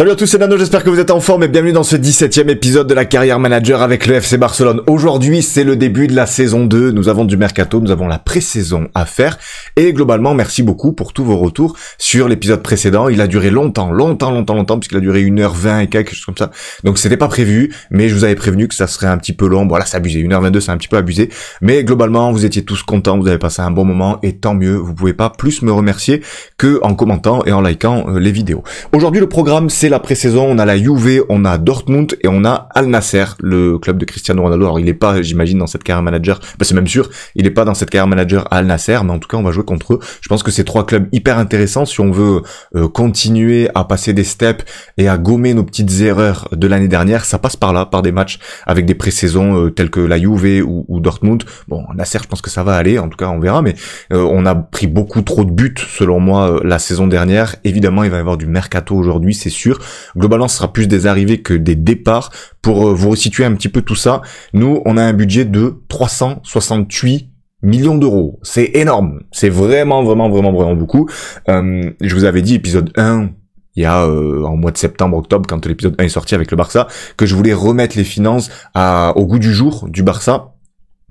Salut à tous, c'est Nano, j'espère que vous êtes en forme et bienvenue dans ce 17ème épisode de la carrière manager avec le FC Barcelone. Aujourd'hui, c'est le début de la saison 2, nous avons du mercato, nous avons la pré-saison à faire et globalement, merci beaucoup pour tous vos retours sur l'épisode précédent. Il a duré longtemps, longtemps, longtemps, longtemps, puisqu'il a duré 1h20 et quelque chose comme ça. Donc c'était pas prévu, mais je vous avais prévenu que ça serait un petit peu long. Voilà, c'est abusé, 1h22 c'est un petit peu abusé, mais globalement, vous étiez tous contents, vous avez passé un bon moment et tant mieux, vous pouvez pas plus me remercier que en commentant et en likant euh, les vidéos. Aujourd'hui, le programme c'est la pré-saison, on a la Juve, on a Dortmund et on a Al Nasser, le club de Cristiano Ronaldo. Alors il est pas, j'imagine, dans cette carrière manager, ben, c'est même sûr, il est pas dans cette carrière manager à Al Nasser, mais en tout cas on va jouer contre eux. Je pense que c'est trois clubs hyper intéressants si on veut euh, continuer à passer des steps et à gommer nos petites erreurs de l'année dernière. Ça passe par là, par des matchs avec des pré-saisons euh, que la Juve ou, Dortmund. Bon, Nasser, je pense que ça va aller, en tout cas on verra, mais euh, on a pris beaucoup trop de buts selon moi la saison dernière. Évidemment, il va y avoir du mercato aujourd'hui, c'est sûr. Globalement, ce sera plus des arrivées que des départs. Pour euh, vous resituer un petit peu tout ça, nous, on a un budget de 368 millions d'euros. C'est énorme. C'est vraiment, vraiment, vraiment, vraiment beaucoup. Euh, je vous avais dit, épisode 1, il y a euh, en mois de septembre, octobre, quand l'épisode 1 est sorti avec le Barça, que je voulais remettre les finances à, au goût du jour du Barça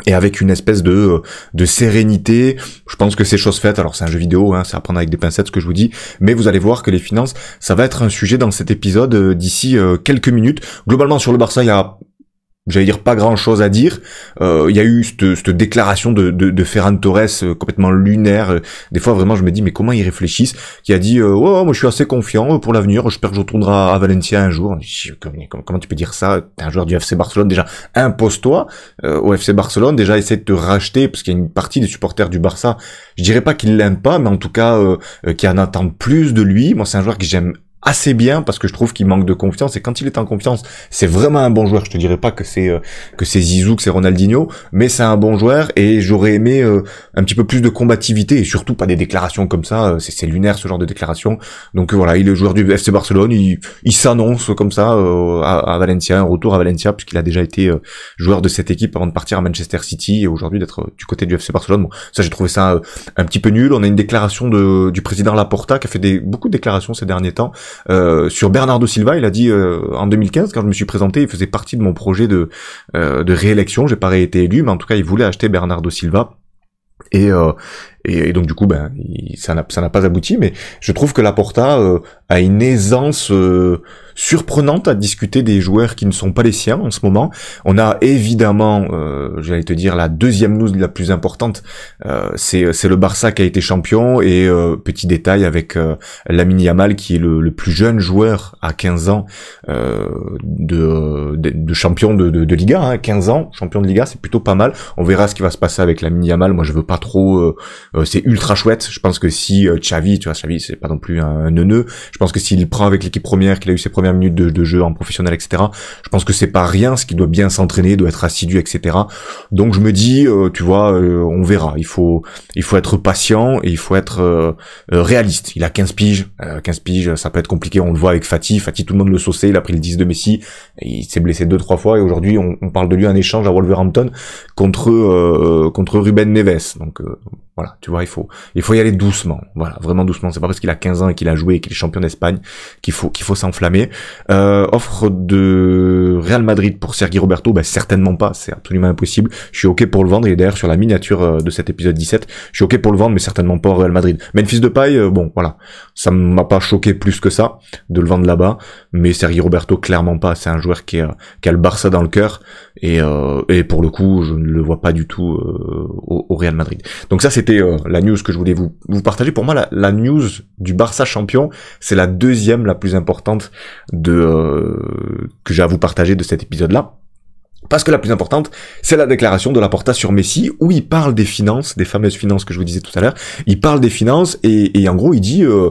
et avec une espèce de, euh, de sérénité. Je pense que c'est chose faite. Alors c'est un jeu vidéo, hein, c'est à prendre avec des pincettes ce que je vous dis. Mais vous allez voir que les finances, ça va être un sujet dans cet épisode euh, d'ici euh, quelques minutes. Globalement sur le Barça, il y a j'allais dire pas grand chose à dire. Euh, il y a eu cette, déclaration de, de, Ferran Torres euh, complètement lunaire. Euh, des fois vraiment je me dis mais comment ils réfléchissent Qui a dit oh moi je suis assez confiant pour l'avenir. J'espère que je retournerai à, Valencia un jour. Comment, tu peux dire ça T'es un joueur du FC Barcelone déjà. Impose-toi au FC Barcelone déjà essaie de te racheter parce qu'il y a une partie des supporters du Barça. Je dirais pas qu'ils l'aiment pas mais en tout cas qui en attendent plus de lui. Moi c'est un joueur que j'aime assez bien parce que je trouve qu'il manque de confiance et quand il est en confiance c'est vraiment un bon joueur je te dirais pas que c'est euh, que c'est Zizou que c'est Ronaldinho mais c'est un bon joueur et j'aurais aimé euh, un petit peu plus de combativité et surtout pas des déclarations comme ça euh, c'est lunaire ce genre de déclaration donc voilà il est joueur du FC Barcelone il, il s'annonce comme ça à, à, Valencia un retour à Valencia puisqu'il a déjà été joueur de cette équipe avant de partir à Manchester City et aujourd'hui d'être du côté du FC Barcelone bon ça j'ai trouvé ça un petit peu nul on a une déclaration de, du président Laporta qui a fait des, beaucoup de déclarations ces derniers temps euh, sur Bernardo Silva, il a dit euh, en 2015, quand je me suis présenté, il faisait partie de mon projet de, euh, de réélection. J'ai pas été élu, mais en tout cas, il voulait acheter Bernardo Silva. Et, et, donc du coup, ben, ça n'a pas abouti, mais je trouve que Laporta Porta euh, a une aisance euh, surprenante à discuter des joueurs qui ne sont pas les siens en ce moment. On a évidemment, euh, j'allais te dire, la deuxième news la plus importante, euh, c'est le Barça qui a été champion, et petit détail avec Lamine Yamal, qui est le, plus jeune joueur à 15 ans de, champion de, Liga, 15 hein, ans, champion de Liga, c'est plutôt pas mal. On verra ce qui va se passer avec Lamine Yamal, moi je veux pas trop euh, c'est ultra chouette. Je pense que si euh, Xavi, tu vois, Xavi, c'est pas non plus un, un neuneu. Je pense que s'il prend avec l'équipe première, qu'il a eu ses premières minutes de, jeu en professionnel, etc. Je pense que c'est pas rien, ce qui doit bien s'entraîner, doit être assidu, etc. Donc je me dis, euh, tu vois, euh, on verra. Il faut, il faut être patient et il faut être réaliste. Il a 15 piges, 15 piges, ça peut être compliqué. On le voit avec Fatih. Fatih, tout le monde le saucé. Il a pris le 10 de Messi. Il s'est blessé deux trois fois et aujourd'hui on, on, parle de lui un échange à Wolverhampton contre contre Ruben Neves. Donc voilà, tu vois, il faut, il faut y aller doucement. Voilà, vraiment doucement. C'est pas parce qu'il a 15 ans et qu'il a joué et qu'il est champion d'Espagne qu'il faut, qu'il faut s'enflammer. Euh, offre de Real Madrid pour Sergi Roberto, ben certainement pas. C'est absolument impossible. Je suis ok pour le vendre. et d'ailleurs sur la miniature euh, de cet épisode 17. Je suis ok pour le vendre, mais certainement pas au Real Madrid. Memphis de paille, euh, bon, voilà. Ça m'a pas choqué plus que ça de le vendre là-bas. Mais Sergi Roberto, clairement pas. C'est un joueur qui, qui a le Barça dans le cœur. Et, euh, et pour le coup, je ne le vois pas du tout euh, au, Real Madrid. Donc ça, c'était euh, la news que je voulais vous, vous partager. Pour moi, la, news du Barça champion, c'est la deuxième la plus importante de euh, que j'ai à vous partager de cet épisode-là. Parce que la plus importante, c'est la déclaration de Laporta sur Messi, où il parle des finances, des fameuses finances que je vous disais tout à l'heure. Il parle des finances et, en gros, il dit euh,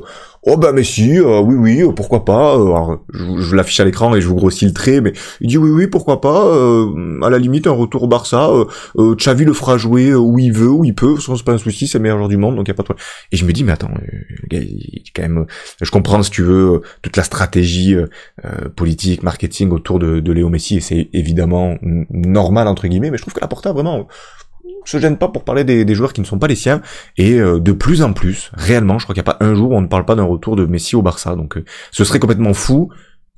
Oh ben mais euh, oui oui, euh, pourquoi pas. Euh, alors, je, l'affiche à l'écran et je vous grossis le trait, mais il dit oui oui, pourquoi pas. à la limite un retour Barça, Xavi le fera jouer où il veut, où il peut. Sans c'est pas un souci, c'est le meilleur joueur du monde, donc il y a pas de problème. Et je me dis mais attends, quand même, je comprends si tu veux toute la stratégie politique, marketing autour de, de Léo Messi et c'est évidemment normal entre guillemets, mais je trouve que la Porta vraiment se gêne pas pour parler des, joueurs qui ne sont pas les siens. Et euh, de plus en plus, réellement, je crois qu'il n'y a pas un jour où on ne parle pas d'un retour de Messi au Barça. Donc euh, ce serait complètement fou.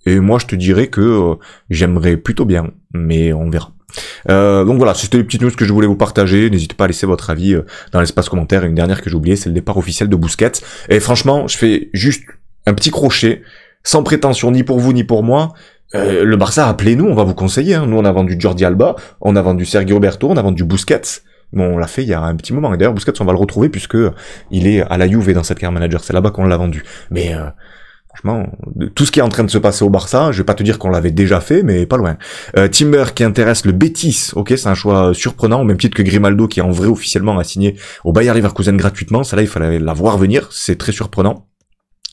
Et moi, je te dirais que euh, j'aimerais plutôt bien, mais on verra. donc voilà, c'était les petites news que je voulais vous partager. N'hésitez pas à laisser votre avis dans l'espace commentaire. Et une dernière que j'ai oubliée, c'est le départ officiel de Bousquet. Et franchement, je fais juste un petit crochet, sans prétention ni pour vous ni pour moi, euh, le Barça, appelez-nous, on va vous conseiller. Hein. Nous, on a vendu Jordi Alba, on a vendu Sergio Roberto, on a vendu Busquets. Bon, on l'a fait il y a un petit moment. Et d'ailleurs, Busquets, on va le retrouver puisque il est à la Juve dans cette carrière manager. C'est là-bas qu'on l'a vendu. Mais euh, franchement, tout ce qui est en train de se passer au Barça, je vais pas te dire qu'on l'avait déjà fait, mais pas loin. Euh, Timber qui intéresse le Betis. Ok, c'est un choix euh, surprenant, au même titre que Grimaldo qui est en vrai officiellement a signé au Bayer Leverkusen gratuitement. Ça là, il fallait la voir venir. C'est très surprenant.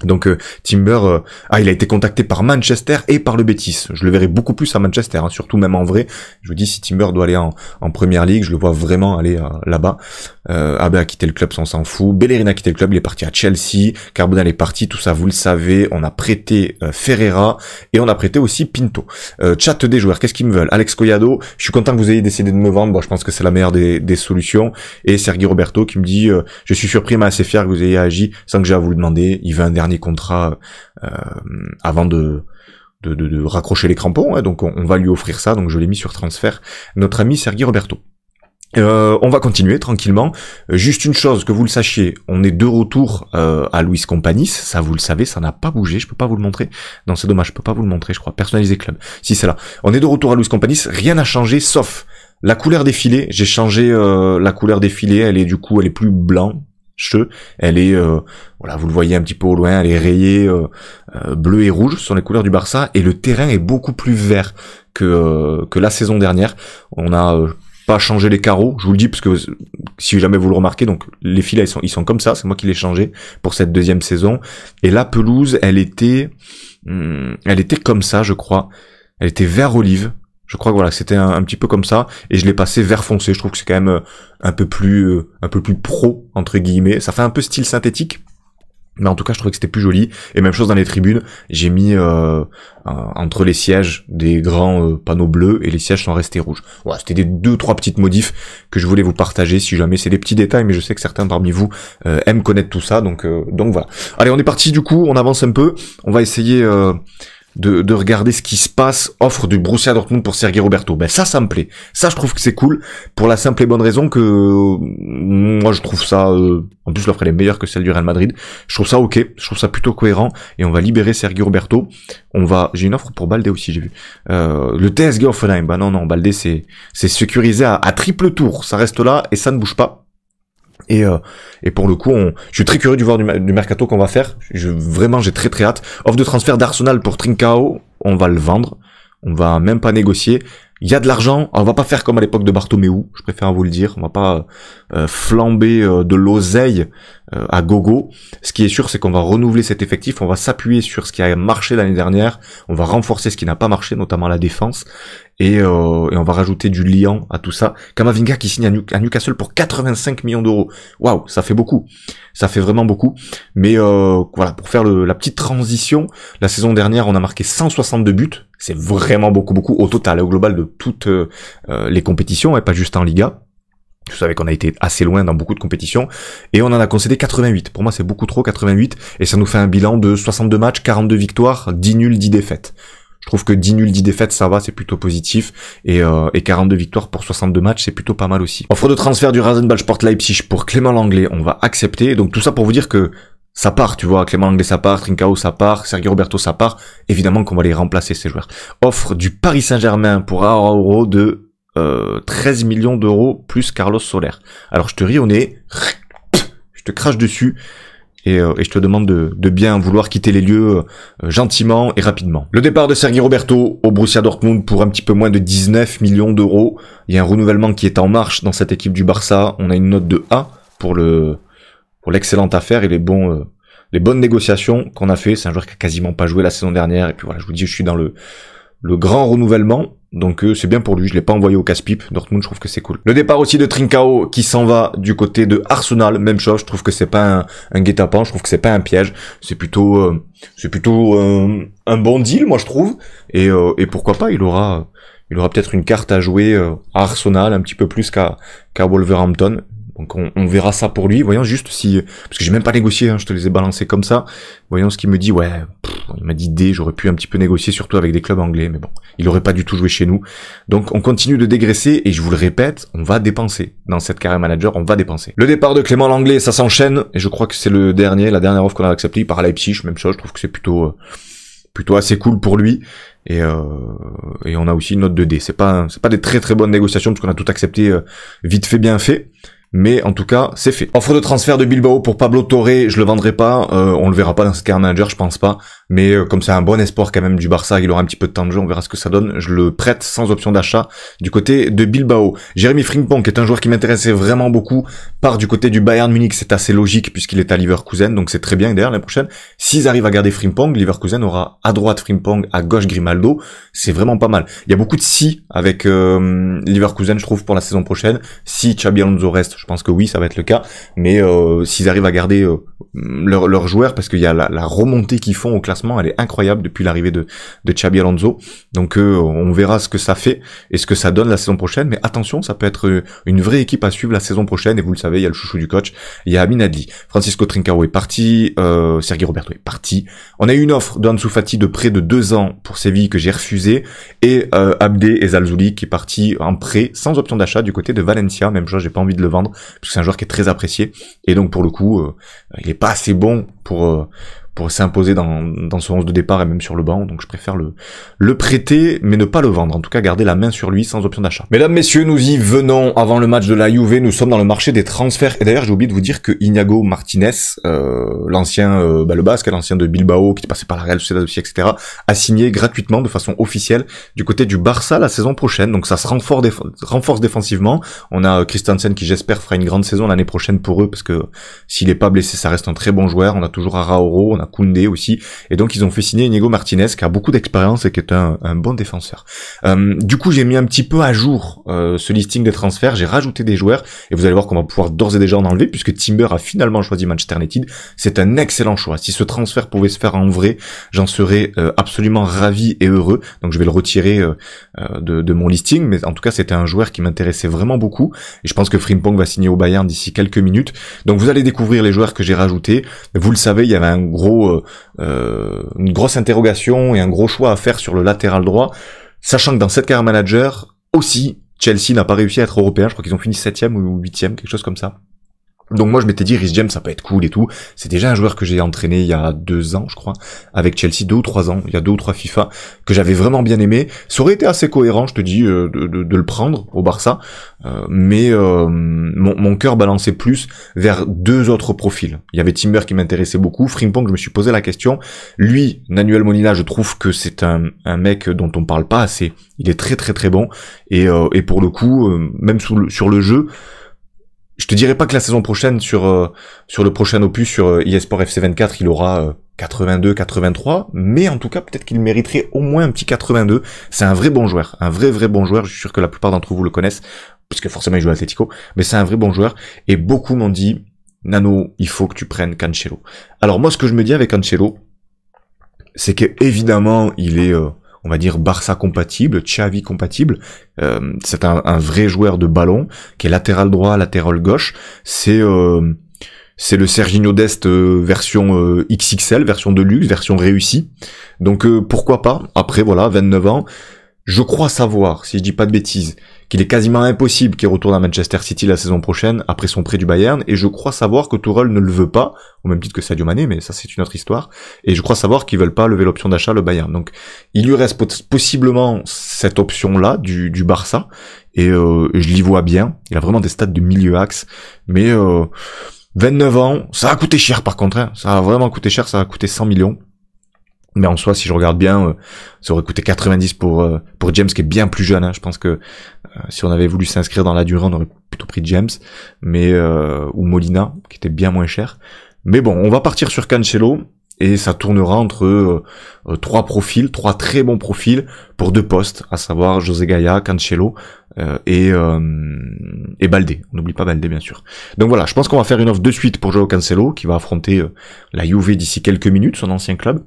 Donc euh, Timber, euh, ah, il a été contacté par Manchester et par le Betis. Je le verrai beaucoup plus à Manchester, hein, surtout même en vrai. Je vous dis, si Timber doit aller en, en première ligue, je le vois vraiment aller euh, là-bas. ah ben, a quitté le club, sans s'en fout. Bellerin a quitté le club, il est parti à Chelsea. Carbonel est parti, tout ça, vous le savez. On a prêté Ferreira et on a prêté aussi Pinto. chat des joueurs, qu'est-ce qu'ils me veulent Alex Coyado, je suis content que vous ayez décidé de me vendre. Bon, je pense que c'est la meilleure des, solutions. Et Sergi Roberto qui me dit, je suis surpris, mais assez fier que vous ayez agi sans que j'aie à vous le demander. Il veut un dernier dernier contrat euh, avant de, de, de, raccrocher les crampons, hein, donc on, va lui offrir ça, donc je l'ai mis sur transfert, notre ami Sergi Roberto. Euh, on va continuer tranquillement. Euh, juste une chose que vous le sachiez, on est de retour à Louis Companis, ça vous le savez, ça n'a pas bougé, je peux pas vous le montrer. Non, c'est dommage, je peux pas vous le montrer, je crois. Personnalisé club. Si c'est là. On est de retour à Louis Companis, rien n'a changé sauf la couleur des filets, j'ai changé la couleur des filets, elle est du coup, elle est plus blanc, elle est, euh, voilà, vous le voyez un petit peu au loin, elle est rayée euh, euh, bleu et rouge sur les couleurs du Barça et le terrain est beaucoup plus vert que que la saison dernière. On n'a pas changé les carreaux, je vous le dis parce que si jamais vous le remarquez, donc les filets ils sont ils sont comme ça, c'est moi qui l'ai changé pour cette deuxième saison. Et la pelouse, elle était, hmm, elle était comme ça, je crois. Elle était vert olive, je crois que voilà, c'était un, petit peu comme ça, et je l'ai passé vert foncé. Je trouve que c'est quand même euh, un peu plus, euh, un peu plus pro entre guillemets. Ça fait un peu style synthétique, mais en tout cas, je trouvais que c'était plus joli. Et même chose dans les tribunes, j'ai mis euh, entre les sièges des grands panneaux bleus et les sièges sont restés rouges. Voilà, c'était des deux trois petites modifs que je voulais vous partager. Si jamais c'est des petits détails, mais je sais que certains parmi vous aiment connaître tout ça, donc donc voilà. Allez, on est parti du coup, on avance un peu, on va essayer de, regarder ce qui se passe, offre du Borussia Dortmund pour Sergi Roberto. Ben ça, ça me plaît. Ça, je trouve que c'est cool, pour la simple et bonne raison que moi, je trouve ça... Euh, en plus, l'offre, elle est meilleure que celle du Real Madrid. Je trouve ça ok, je trouve ça plutôt cohérent, et on va libérer Sergio Roberto. On va... J'ai une offre pour Balde aussi, j'ai vu. Euh, le TSG Offline, ben non, non, Baldé, c'est sécurisé à triple tour. Ça reste là, et ça ne bouge pas. Euh, et, pour le coup, je suis très curieux du voir du, mercato qu'on va faire. Je, vraiment, j'ai très très hâte. Offre de transfert d'Arsenal pour Trincao, on va le vendre. On va même pas négocier. Il y a de l'argent, on va pas faire comme à l'époque de Bartomeu, je préfère vous le dire, on va pas euh, flamber euh, de l'oseille euh, à gogo. Ce qui est sûr, c'est qu'on va renouveler cet effectif, on va s'appuyer sur ce qui a marché l'année dernière, on va renforcer ce qui n'a pas marché, notamment la défense, et, euh, on va rajouter du liant à tout ça. Kamavinga qui signe à, Newcastle pour 85 millions d'euros. Waouh, ça fait beaucoup. Ça fait vraiment beaucoup. Mais euh, voilà, pour faire la petite transition, la saison dernière, on a marqué 162 buts. C'est vraiment beaucoup, beaucoup au total, au global de toutes les compétitions, et pas juste en Liga. Vous savez qu'on a été assez loin dans beaucoup de compétitions. Et on en a concédé 88. Pour moi, c'est beaucoup trop 88. Et ça nous fait un bilan de 62 matchs, 42 victoires, 10 nuls, 10 défaites. Je trouve que 10 nuls, 10 défaites, ça va, c'est plutôt positif. Et, 42 euh, victoires pour 62 matchs, c'est plutôt pas mal aussi. Offre de transfert du Rasenball Sport Leipzig pour Clément Langlais, on va accepter. Donc tout ça pour vous dire que ça part, tu vois, Clément Langlais ça part, Trincao ça part, Sergio Roberto ça part. Évidemment qu'on va les remplacer ces joueurs. Offre du Paris Saint-Germain pour Arauro de 13 euh, millions d'euros plus Carlos Soler. Alors je te ris on est, je te crache dessus. Et, euh, je te demande de, bien vouloir quitter les lieux euh, gentiment et rapidement. Le départ de Sergi Roberto au Borussia Dortmund pour un petit peu moins de 19 millions d'euros. Il y a un renouvellement qui est en marche dans cette équipe du Barça. On a une note de A pour l'excellente affaire et les bonnes négociations qu'on a fait. C'est un joueur qui a quasiment pas joué la saison dernière et puis voilà, je vous dis, je suis dans le grand renouvellement. Donc euh, c'est bien pour lui, je l'ai pas envoyé au casse-pipe. Dortmund, je trouve que c'est cool. Le départ aussi de Trincao qui s'en va du côté de Arsenal, même chose. Je trouve que c'est pas un, un guet-apens, je trouve que c'est pas un piège. C'est plutôt, euh, c'est plutôt euh, un bon deal, moi je trouve. Et, et pourquoi pas, il aura, il aura peut-être une carte à jouer à Arsenal un petit peu plus qu'à qu'à Wolverhampton. Donc on, verra ça pour lui. Voyons juste si, parce que j'ai même pas négocié, hein, je te les ai balancés comme ça. Voyons ce qu'il me dit. Ouais. Il m'a dit D, j'aurais pu un petit peu négocier, surtout avec des clubs anglais, mais bon, il aurait pas du tout joué chez nous. Donc on continue de dégraisser, et je vous le répète, on va dépenser. Dans cette carrière manager, on va dépenser. Le départ de Clément Langlais, ça s'enchaîne, et je crois que c'est le dernier, la dernière offre qu'on a acceptée, par Leipzig, même chose, je trouve que c'est plutôt... Euh, plutôt assez cool pour lui et, euh, et on a aussi une note de D c'est pas c'est pas des très très bonnes négociations parce qu'on a tout accepté euh, vite fait bien fait mais en tout cas, c'est fait. Offre de transfert de Bilbao pour Pablo Torre, je le vendrai pas, on le verra pas dans ce carrière manager, je pense pas. Mais euh, comme c'est un bon espoir quand même du Barça, il aura un petit peu de temps de jeu, on verra ce que ça donne. Je le prête sans option d'achat du côté de Bilbao. Jérémy Frimpong, qui est un joueur qui m'intéressait vraiment beaucoup, part du côté du Bayern Munich. C'est assez logique puisqu'il est à Leverkusen, donc c'est très bien. D'ailleurs, l'année prochaine, s'ils arrivent à garder Frimpong, Leverkusen aura à droite Frimpong, à gauche Grimaldo. C'est vraiment pas mal. Il y a beaucoup de si avec euh, Leverkusen, je trouve, pour la saison prochaine. Si Xabi Alonso reste, je pense que oui, ça va être le cas. Mais euh, s'ils arrivent à garder euh, leurs leur joueurs, parce qu'il y a la, la remontée qu'ils font au classement elle est incroyable depuis l'arrivée de, de Alonso. Donc euh, on verra ce que ça fait et ce que ça donne la saison prochaine. Mais attention, ça peut être euh, une vraie équipe à suivre la saison prochaine. Et vous le savez, il y a le chouchou du coach, il y a Amin Adli. Francisco Trincao est parti, euh, Sergi Roberto est parti. On a eu une offre d'Ansu Fati de près de deux ans pour Séville que j'ai refusé. Et euh, Abdé et qui est parti en prêt sans option d'achat du côté de Valencia. Même chose, j'ai pas envie de le vendre, puisque c'est un joueur qui est très apprécié. Et donc pour le coup, il n'est pas assez bon pour pour s'imposer dans, dans ce 11 de départ et même sur le banc. Donc je préfère le, le prêter, mais ne pas le vendre. En tout cas, garder la main sur lui sans option d'achat. Mesdames, messieurs, nous y venons. Avant le match de la Juve, nous sommes dans le marché des transferts. Et d'ailleurs, j'ai oublié de vous dire que Iago Martinez, euh, l'ancien euh, bah, le basque, l'ancien de Bilbao, qui passait par la Real Sociedad aussi, etc., a signé gratuitement de façon officielle du côté du Barça la saison prochaine. Donc ça se renforce, défensivement. On a euh, Christensen qui j'espère fera une grande saison l'année prochaine pour eux parce que s'il n'est pas blessé, ça reste un très bon joueur. On a toujours Araoro, Koundé aussi. Et donc ils ont fait signer Inigo Martinez qui a beaucoup d'expérience et qui est un, bon défenseur. Euh, du coup j'ai mis un petit peu à jour euh, ce listing des transferts, j'ai rajouté des joueurs et vous allez voir qu'on va pouvoir d'ores et déjà en enlever puisque Timber a finalement choisi Manchester United. C'est un excellent choix. Si ce transfert pouvait se faire en vrai, j'en serais euh, absolument ravi et heureux. Donc je vais le retirer de, de, mon listing, mais en tout cas c'était un joueur qui m'intéressait vraiment beaucoup et je pense que Frimpong va signer au Bayern d'ici quelques minutes. Donc vous allez découvrir les joueurs que j'ai rajoutés. Vous le savez, il y avait un gros euh, euh, une grosse interrogation et un gros choix à faire sur le latéral droit, sachant que dans cette carrière manager aussi, Chelsea n'a pas réussi à être européen. Je crois qu'ils ont fini septième ou huitième, quelque chose comme ça. Donc moi je m'étais dit Rhys James ça peut être cool et tout. C'est déjà un joueur que j'ai entraîné il y a deux ans je crois avec Chelsea deux ou trois ans il y a deux ou trois FIFA que j'avais vraiment bien aimé. Ça aurait été assez cohérent je te dis euh, de, le prendre au Barça, euh, mais euh, mon, mon cœur balançait plus vers deux autres profils. Il y avait Timber qui m'intéressait beaucoup, Frimpong je me suis posé la question. Lui Nanuel Molina, je trouve que c'est un, mec dont on parle pas assez. Il est très très très bon et, pour le coup même sur le jeu je te dirais pas que la saison prochaine sur euh, sur le prochain opus sur euh, eSport FC24, il aura 82, euh, 83, mais en tout cas peut-être qu'il mériterait au moins un petit 82. C'est un vrai bon joueur, un vrai vrai bon joueur. Je suis sûr que la plupart d'entre vous le connaissent puisque forcément il joue à Atletico, mais c'est un vrai bon joueur et beaucoup m'ont dit Nano, il faut que tu prennes Cancelo. Alors moi ce que je me dis avec Cancelo, c'est que évidemment il est on va dire Barça compatible, Xavi compatible. Euh, c'est un, vrai joueur de ballon qui est latéral droit, latéral gauche. C'est euh, c'est le Serginho Dest euh, version XXL, version de luxe, version réussie. Donc pourquoi pas Après voilà, 29 ans, je crois savoir, si je dis pas de bêtises, qu'il est quasiment impossible qu'il retourne à Manchester City la saison prochaine après son prêt du Bayern, et je crois savoir que Tourelle ne le veut pas, au même titre que Sadio Mané, mais ça c'est une autre histoire, et je crois savoir qu'ils veulent pas lever l'option d'achat le Bayern. Donc il lui reste possiblement cette option-là du, du Barça, euh, et je l'y vois bien, il a vraiment des stats de milieu axe, mais 29 euh, ans, ça a coûté cher par contre, hein. ça a vraiment coûté cher, ça a coûté 100 millions, mais en soi, si je regarde bien, euh, ça aurait coûté 90 pour euh, pour James qui est bien plus jeune. Hein. Je pense que euh, si on avait voulu s'inscrire dans la durée, on aurait plutôt pris James, mais ou Molina qui était bien moins cher. Mais bon, on va partir sur Cancelo et ça tournera entre trois profils, trois très bons profils pour deux postes, à savoir José Gaia, Cancelo et et Baldé. On n'oublie pas Baldé bien sûr. Donc voilà, je pense qu'on va faire une offre de suite pour Joao Cancelo qui va affronter la Juve d'ici quelques minutes, son ancien club.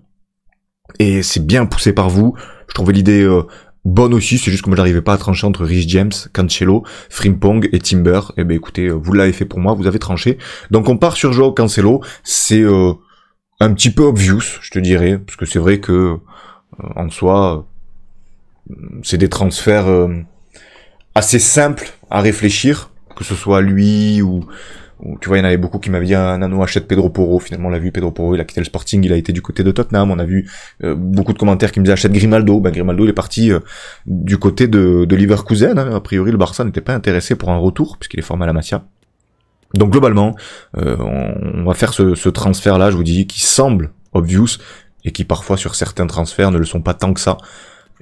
Et c'est bien poussé par vous. Je trouvais l'idée euh, bonne aussi, c'est juste que moi n'arrivais pas à trancher entre Rich James, Cancelo, Frimpong et Timber. Et eh ben écoutez, euh, vous l'avez fait pour moi, vous avez tranché. Donc on part sur Joao Cancelo, c'est euh, un petit peu obvious, je te dirais, parce que c'est vrai que en soi, c'est des transferts assez simples à réfléchir, que ce soit lui ou tu vois, il y en avait beaucoup qui m'avaient dit, ah, Nano achète Pedro Porro. Finalement, on l'a vu, Pedro Porro, il a quitté le Sporting, il a été du côté de Tottenham. On a vu euh, beaucoup de commentaires qui me disaient, achète Grimaldo. Ben, Grimaldo, il est parti euh, du côté de, de Leverkusen. Hein. A priori, le Barça n'était pas intéressé pour un retour, puisqu'il est formé à la Masia. Donc, globalement, euh, on, va faire ce, ce transfert-là, je vous dis, qui semble obvious, et qui parfois, sur certains transferts, ne le sont pas tant que ça.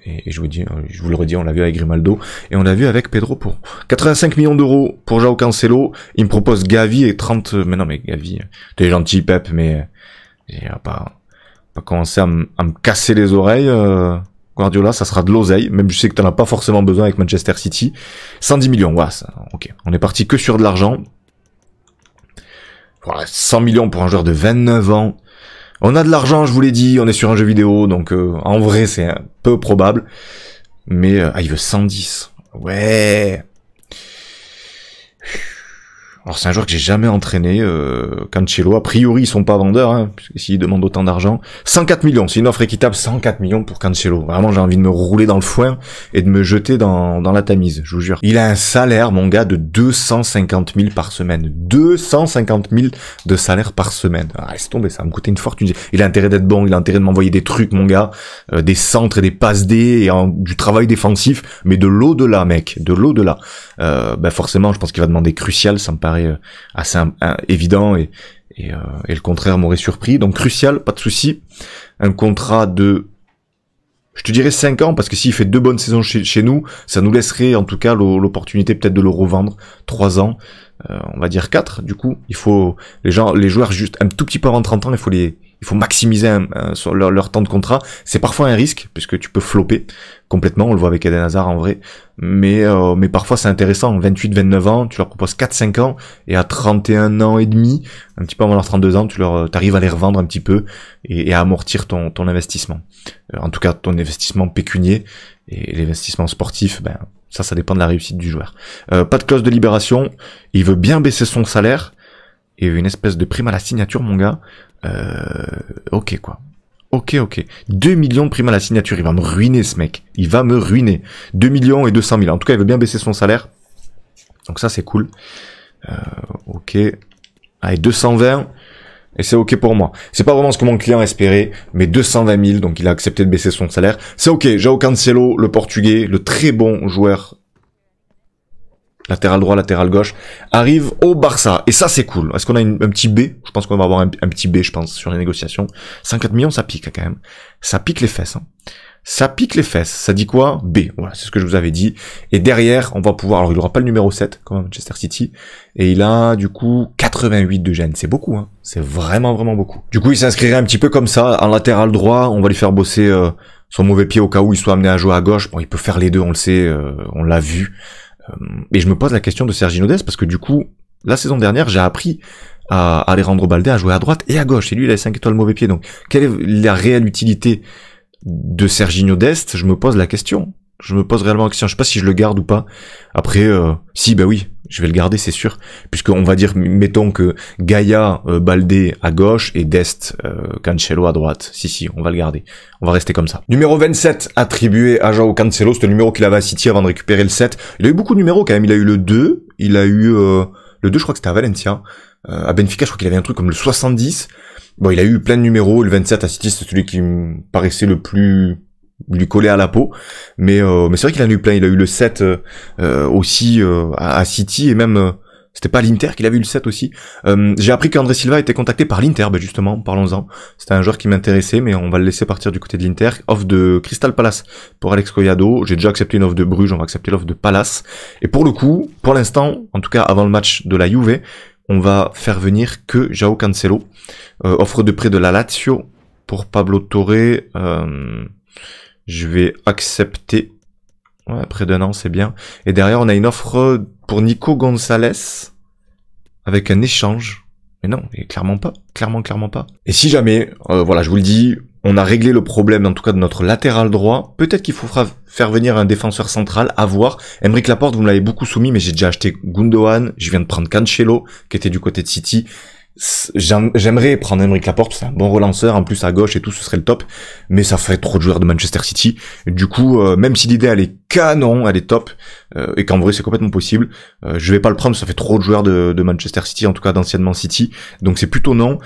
Et, je vous dis, euh, je vous le redis, on l'a vu avec Grimaldo et on l'a vu avec Pedro pour 85 millions d'euros pour Jao Cancelo. Il me propose Gavi et 30. Euh, mais non, mais Gavi, euh, t'es gentil Pep, mais il va pas, pas commencer à, me casser les oreilles. Guardiola, ça sera de l'oseille, même je sais que t'en as pas forcément besoin avec Manchester City. 110 millions, ouais, ça, ok. On est parti que sur de l'argent. Voilà, 100 millions pour un joueur de 29 ans. On a de l'argent, je vous l'ai dit, on est sur un jeu vidéo, donc euh, en vrai c'est un peu probable. Mais euh, ah, il veut 110. Ouais. Alors c'est un joueur que j'ai jamais entraîné, euh, Cancelo. A priori, ils sont pas vendeurs, hein, s'ils demandent autant d'argent. 104 millions, c'est une offre équitable, 104 millions pour Cancelo. Vraiment, j'ai envie de me rouler dans le foin et de me jeter dans, la tamise, je vous jure. Il a un salaire, mon gars, de 250 000 par semaine. 250 000 de salaire par semaine. Ah, laisse tomber, ça va me coûter une fortune. Il a intérêt d'être bon, il a intérêt de m'envoyer des trucs, mon gars, euh, des centres et des passes D, et du travail défensif, mais de l'au-delà, mec, de l'au-delà. Euh, ben, forcément, je pense qu'il va demander crucial, ça me paraît euh, assez euh, évident et, euh, et, le contraire m'aurait surpris. Donc crucial, pas de souci. Un contrat de je te dirais 5 ans parce que s'il fait deux bonnes saisons chez, chez, nous, ça nous laisserait en tout cas l'opportunité peut-être de le revendre 3 ans, on va dire 4 du coup, il faut les gens les joueurs juste un tout petit peu avant 30 ans, il faut les il faut maximiser leur, temps de contrat. C'est parfois un risque, puisque tu peux flopper complètement, on le voit avec Eden Hazard en vrai, mais, euh, mais parfois c'est intéressant, 28-29 ans, tu leur proposes 4-5 ans, et à 31 ans et demi, un petit peu avant leurs 32 ans, tu leur, euh, arrives à les revendre un petit peu, et, à amortir ton, ton investissement. Euh, en tout cas, ton investissement pécunier, et l'investissement sportif, ben, ça, ça dépend de la réussite du joueur. pas de clause de libération, il veut bien baisser son salaire, et une espèce de prime à la signature, mon gars. Euh, ok, quoi. Ok, ok. 2 millions de prime à la signature, il va me ruiner ce mec. Il va me ruiner. 2 millions et 200 000. En tout cas, il veut bien baisser son salaire. Donc ça, c'est cool. Euh, ok. Allez, 220. Et c'est ok pour moi. C'est pas vraiment ce que mon client espérait, mais 220 000, donc il a accepté de baisser son salaire. C'est ok. jao Cancelo, le portugais, le très bon joueur latéral droit, latéral gauche, arrive au Barça. Et ça, c'est cool. Est-ce qu'on a un petit B Je pense qu'on va avoir un, petit B, je pense, sur les négociations. 50 millions, ça pique hein, quand même. Ça pique les fesses. Hein. Ça pique les fesses. Ça dit quoi B. Voilà, c'est ce que je vous avais dit. Et derrière, on va pouvoir... Alors, il aura pas le numéro 7, comme à Manchester City. Et il a, du coup, 88 de gêne. C'est beaucoup, hein. C'est vraiment, vraiment beaucoup. Du coup, il s'inscrirait un petit peu comme ça, en latéral droit. On va lui faire bosser... Euh, son mauvais pied au cas où il soit amené à jouer à gauche. Bon, il peut faire les deux, on le sait, euh, on l'a vu. Euh, et je me pose la question de Sergi Dest, parce que du coup, la saison dernière, j'ai appris à au Balde à jouer à droite et à gauche. Et lui, il a 5 étoiles mauvais pied. Donc, quelle est la réelle utilité de Serginho Dest Je me pose la question. Je me pose réellement la question. Je sais pas si je le garde ou pas. Après, euh, si, bah oui je vais le garder, c'est sûr. Puisqu'on va dire, mettons que Gaïa, euh, Baldé à gauche et Dest, euh, Cancelo à droite. Si, si, on va le garder. On va rester comme ça. Numéro 27, attribué à Jao Cancelo. C'était le numéro qu'il avait à City avant de récupérer le 7. Il a eu beaucoup de numéros quand même. Il a eu le 2, il a eu... Euh, le 2, je crois que c'était à Valencia. à Benfica, je crois qu'il avait un truc comme le 70. Bon, il a eu plein de numéros. Le 27 à City, c'est celui qui me paraissait le plus lui coller à la peau. Mais, euh, mais c'est vrai qu'il en a eu plein. Il a eu le 7 euh, euh, aussi à, City et même c'était pas l'Inter qu'il a eu le 7 aussi. J'ai appris qu'André Silva était contacté par l'Inter, ben justement, parlons-en. C'était un joueur qui m'intéressait, mais on va le laisser partir du côté de l'Inter. Offre de Crystal Palace pour Alex Collado. J'ai déjà accepté une offre de Bruges, on va accepter l'offre de Palace. Et pour le coup, pour l'instant, en tout cas avant le match de la Juve, on va faire venir que Jao Cancelo. offre de prêt de la Lazio pour Pablo Torre. Je vais accepter. Ouais, après d'un an, c'est bien. Et derrière, on a une offre pour Nico Gonzalez avec un échange. Mais non, et clairement pas. Clairement, clairement pas. Et si jamais, euh, voilà, je vous le dis, on a réglé le problème, en tout cas de notre latéral droit. Peut-être qu'il faudra faire venir un défenseur central, à voir. Emmerich Laporte, vous me l'avez beaucoup soumis, mais j'ai déjà acheté Gundogan, je viens de prendre Cancelo, qui était du côté de City. J'aimerais prendre Emeric Laporte, c'est un bon relanceur, en plus à gauche et tout, ce serait le top, mais ça ferait trop de joueurs de Manchester City. Du coup, euh, même si l'idée elle est canon, elle est top, euh, et qu'en vrai c'est complètement possible, euh, je vais pas le prendre, ça fait trop de joueurs de, Manchester City, en tout cas d'anciennement City, donc c'est plutôt non.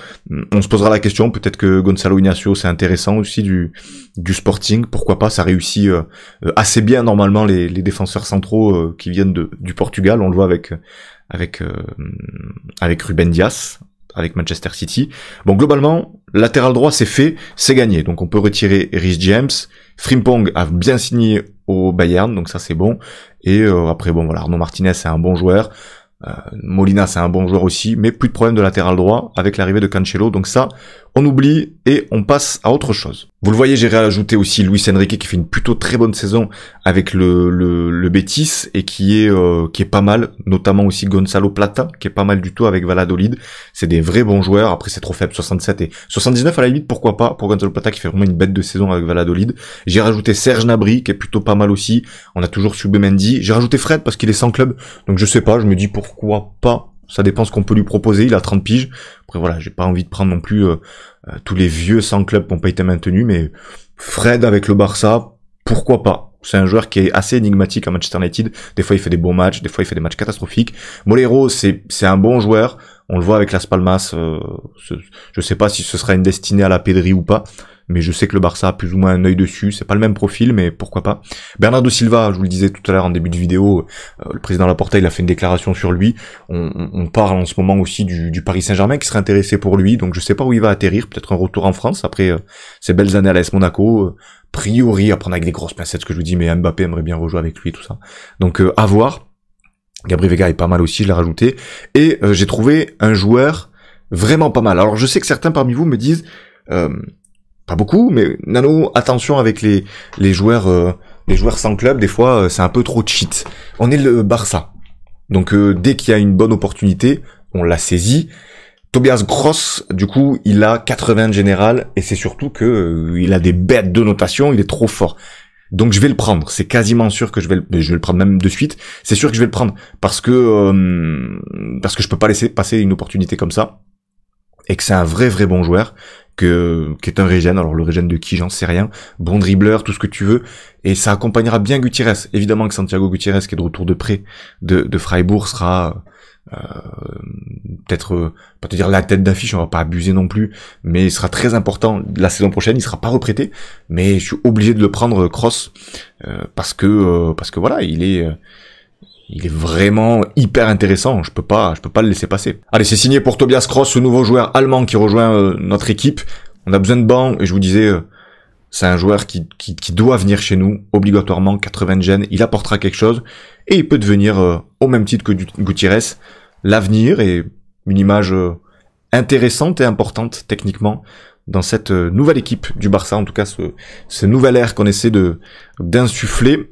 On se posera la question, peut-être que Gonzalo Ignacio c'est intéressant aussi du, du Sporting, pourquoi pas, ça réussit assez bien normalement les, défenseurs centraux qui viennent du Portugal, on le voit avec avec avec Ruben Dias avec Manchester City. Bon, globalement, latéral droit, c'est fait, c'est gagné. Donc on peut retirer Rhys James. Frimpong a bien signé au Bayern, donc ça c'est bon. Et euh, après, bon voilà, Arnaud Martinez, c'est un bon joueur. Euh, Molina, c'est un bon joueur aussi, mais plus de problème de latéral droit avec l'arrivée de Cancelo. Donc ça, on oublie et on passe à autre chose. Vous le voyez, j'ai rajouté aussi Luis Enrique qui fait une plutôt très bonne saison avec le, le, Betis et qui est, euh, qui est pas mal, notamment aussi Gonzalo Plata qui est pas mal du tout avec Valladolid. C'est des vrais bons joueurs. Après c'est trop faible, 67 et 79 à la limite, pourquoi pas pour Gonzalo Plata qui fait vraiment une bête de saison avec Valladolid. J'ai rajouté Serge Nabri qui est plutôt pas mal aussi. On a toujours Subemendi. J'ai rajouté Fred parce qu'il est sans club, donc je sais pas. Je me dis pourquoi pas ça dépend ce qu'on peut lui proposer. Il a 30 piges. Après, voilà, j'ai pas envie de prendre non plus euh, euh, tous les vieux sans club qui n'ont pas été maintenus, mais Fred avec le Barça, pourquoi pas c'est un joueur qui est assez énigmatique à Manchester United. Des fois, il fait des bons matchs, des fois, il fait des matchs catastrophiques. Molero, c'est un bon joueur. On le voit avec la Spalmas, euh, je sais pas si ce sera une destinée à la pédrie ou pas mais je sais que le Barça a plus ou moins un œil dessus, c'est pas le même profil, mais pourquoi pas. Bernardo Silva, je vous le disais tout à l'heure en début de vidéo, euh, le président Laporta, il a fait une déclaration sur lui, on, parle en ce moment aussi du, Paris Saint-Germain qui serait intéressé pour lui, donc je sais pas où il va atterrir, peut-être un retour en France après ces euh, belles années à l'AS Monaco, euh, priori à prendre avec des grosses pincettes ce que je vous dis, mais Mbappé aimerait bien rejouer avec lui tout ça. Donc à voir, Gabriel Vega est pas mal aussi, je l'ai rajouté, et j'ai trouvé un joueur vraiment pas mal. Alors je sais que certains parmi vous me disent pas beaucoup, mais Nano, attention avec les, les joueurs euh, les joueurs sans club, des fois euh, c'est un peu trop cheat. On est le Barça. Donc euh, dès qu'il y a une bonne opportunité, on la saisit. Tobias Gross, du coup, il a 80 de général et c'est surtout que il a des bêtes de notation, il est trop fort. Donc je vais le prendre, c'est quasiment sûr que je vais le, je vais le prendre même de suite. C'est sûr que je vais le prendre parce que euh, parce que je peux pas laisser passer une opportunité comme ça et que c'est un vrai vrai bon joueur que qui est un régène. Alors le régène de qui, j'en sais rien. Bon dribbleur, tout ce que tu veux. Et ça accompagnera bien Gutiérrez. Évidemment que Santiago Gutiérrez, qui est de retour de près de, de Freiburg, sera euh, peut-être pas te dire la tête d'affiche, on va pas abuser non plus, mais il sera très important la saison prochaine, il sera pas reprêté, mais je suis obligé de le prendre cross euh, parce que euh, parce que voilà, il est il est vraiment hyper intéressant. Je peux pas, je peux pas le laisser passer. Allez, c'est signé pour Tobias Kroos, ce nouveau joueur allemand qui rejoint euh, notre équipe. On a besoin de bancs et je vous disais, euh, c'est un joueur qui, qui, doit venir chez nous obligatoirement 80 gènes. Il apportera quelque chose et il peut devenir euh, au même titre que Gutiérrez l'avenir et une image intéressante et importante techniquement dans cette nouvelle équipe du Barça, en tout cas ce, ce nouvel air qu'on essaie de d'insuffler.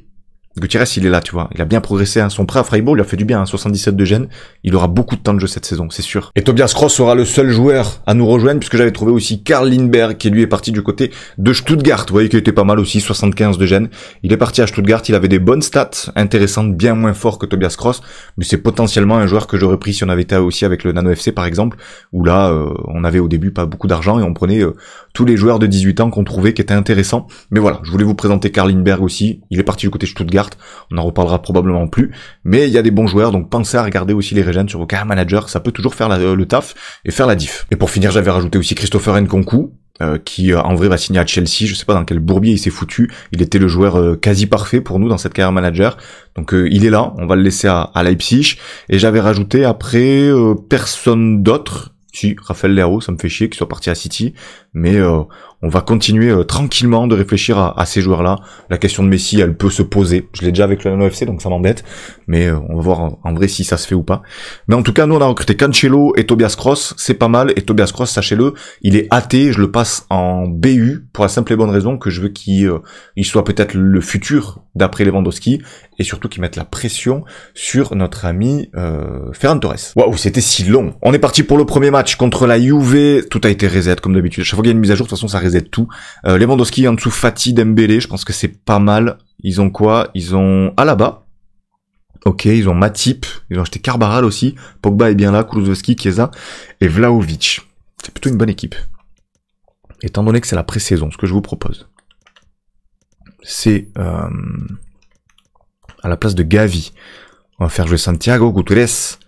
Gutiérrez, il est là, tu vois. Il a bien progressé. Hein. Son prêt à Freiburg il a fait du bien. 77 hein. de gêne. Il aura beaucoup de temps de jeu cette saison, c'est sûr. Et Tobias Cross sera le seul joueur à nous rejoindre, puisque j'avais trouvé aussi Karl Lindberg, qui lui est parti du côté de Stuttgart. Vous voyez qu'il était pas mal aussi, 75 de gêne. Il est parti à Stuttgart. Il avait des bonnes stats intéressantes, bien moins fort que Tobias Cross. Mais c'est potentiellement un joueur que j'aurais pris si on avait été aussi avec le Nano FC, par exemple, où là, euh, on avait au début pas beaucoup d'argent et on prenait euh, tous les joueurs de 18 ans qu'on trouvait qui étaient intéressants. Mais voilà, je voulais vous présenter Karl aussi. Il est parti du côté Stuttgart. On en reparlera probablement plus. Mais il y a des bons joueurs, donc pensez à regarder aussi les régènes sur vos carrières managers. Ça peut toujours faire le taf et faire la diff. Et pour finir, j'avais rajouté aussi Christopher Nkunku. Euh, qui euh, en vrai va signer à Chelsea. Je sais pas dans quel bourbier il s'est foutu. Il était le joueur euh, quasi parfait pour nous dans cette carrière manager. Donc il est là. On va le laisser à Leipzig. Et j'avais rajouté après personne d'autre si, Raphaël Leao, ça me fait chier qu'il soit parti à City, mais euh, on va continuer euh, tranquillement de réfléchir à, ces joueurs-là. La question de Messi, elle peut se poser. Je l'ai déjà avec le FC, donc ça m'embête. Mais euh, on va voir en, vrai si ça se fait ou pas. Mais en tout cas, nous, on a recruté Cancelo et Tobias Cross. C'est pas mal. Et Tobias Cross, sachez-le, il est athée. Je le passe en BU pour la simple et bonne raison que je veux qu'il euh, soit peut-être le futur d'après Lewandowski. Et surtout qu'il mette la pression sur notre ami Ferran Torres. Waouh, c'était si long. On est parti pour le premier match contre la UV. Tout a été reset comme d'habitude. Chaque fois qu'il y a une mise à jour, de toute façon, ça reset et tout. les euh, Lewandowski en dessous, Fatih, Dembélé, je pense que c'est pas mal. Ils ont quoi Ils ont Alaba. Ok, ils ont Matip, ils ont acheté Carbaral aussi. Pogba est bien là, Kulusevski, Chiesa et Vlaovic. C'est plutôt une bonne équipe. Étant donné que c'est la pré-saison, ce que je vous propose, c'est euh, à la place de Gavi, on va faire jouer Santiago Guterres,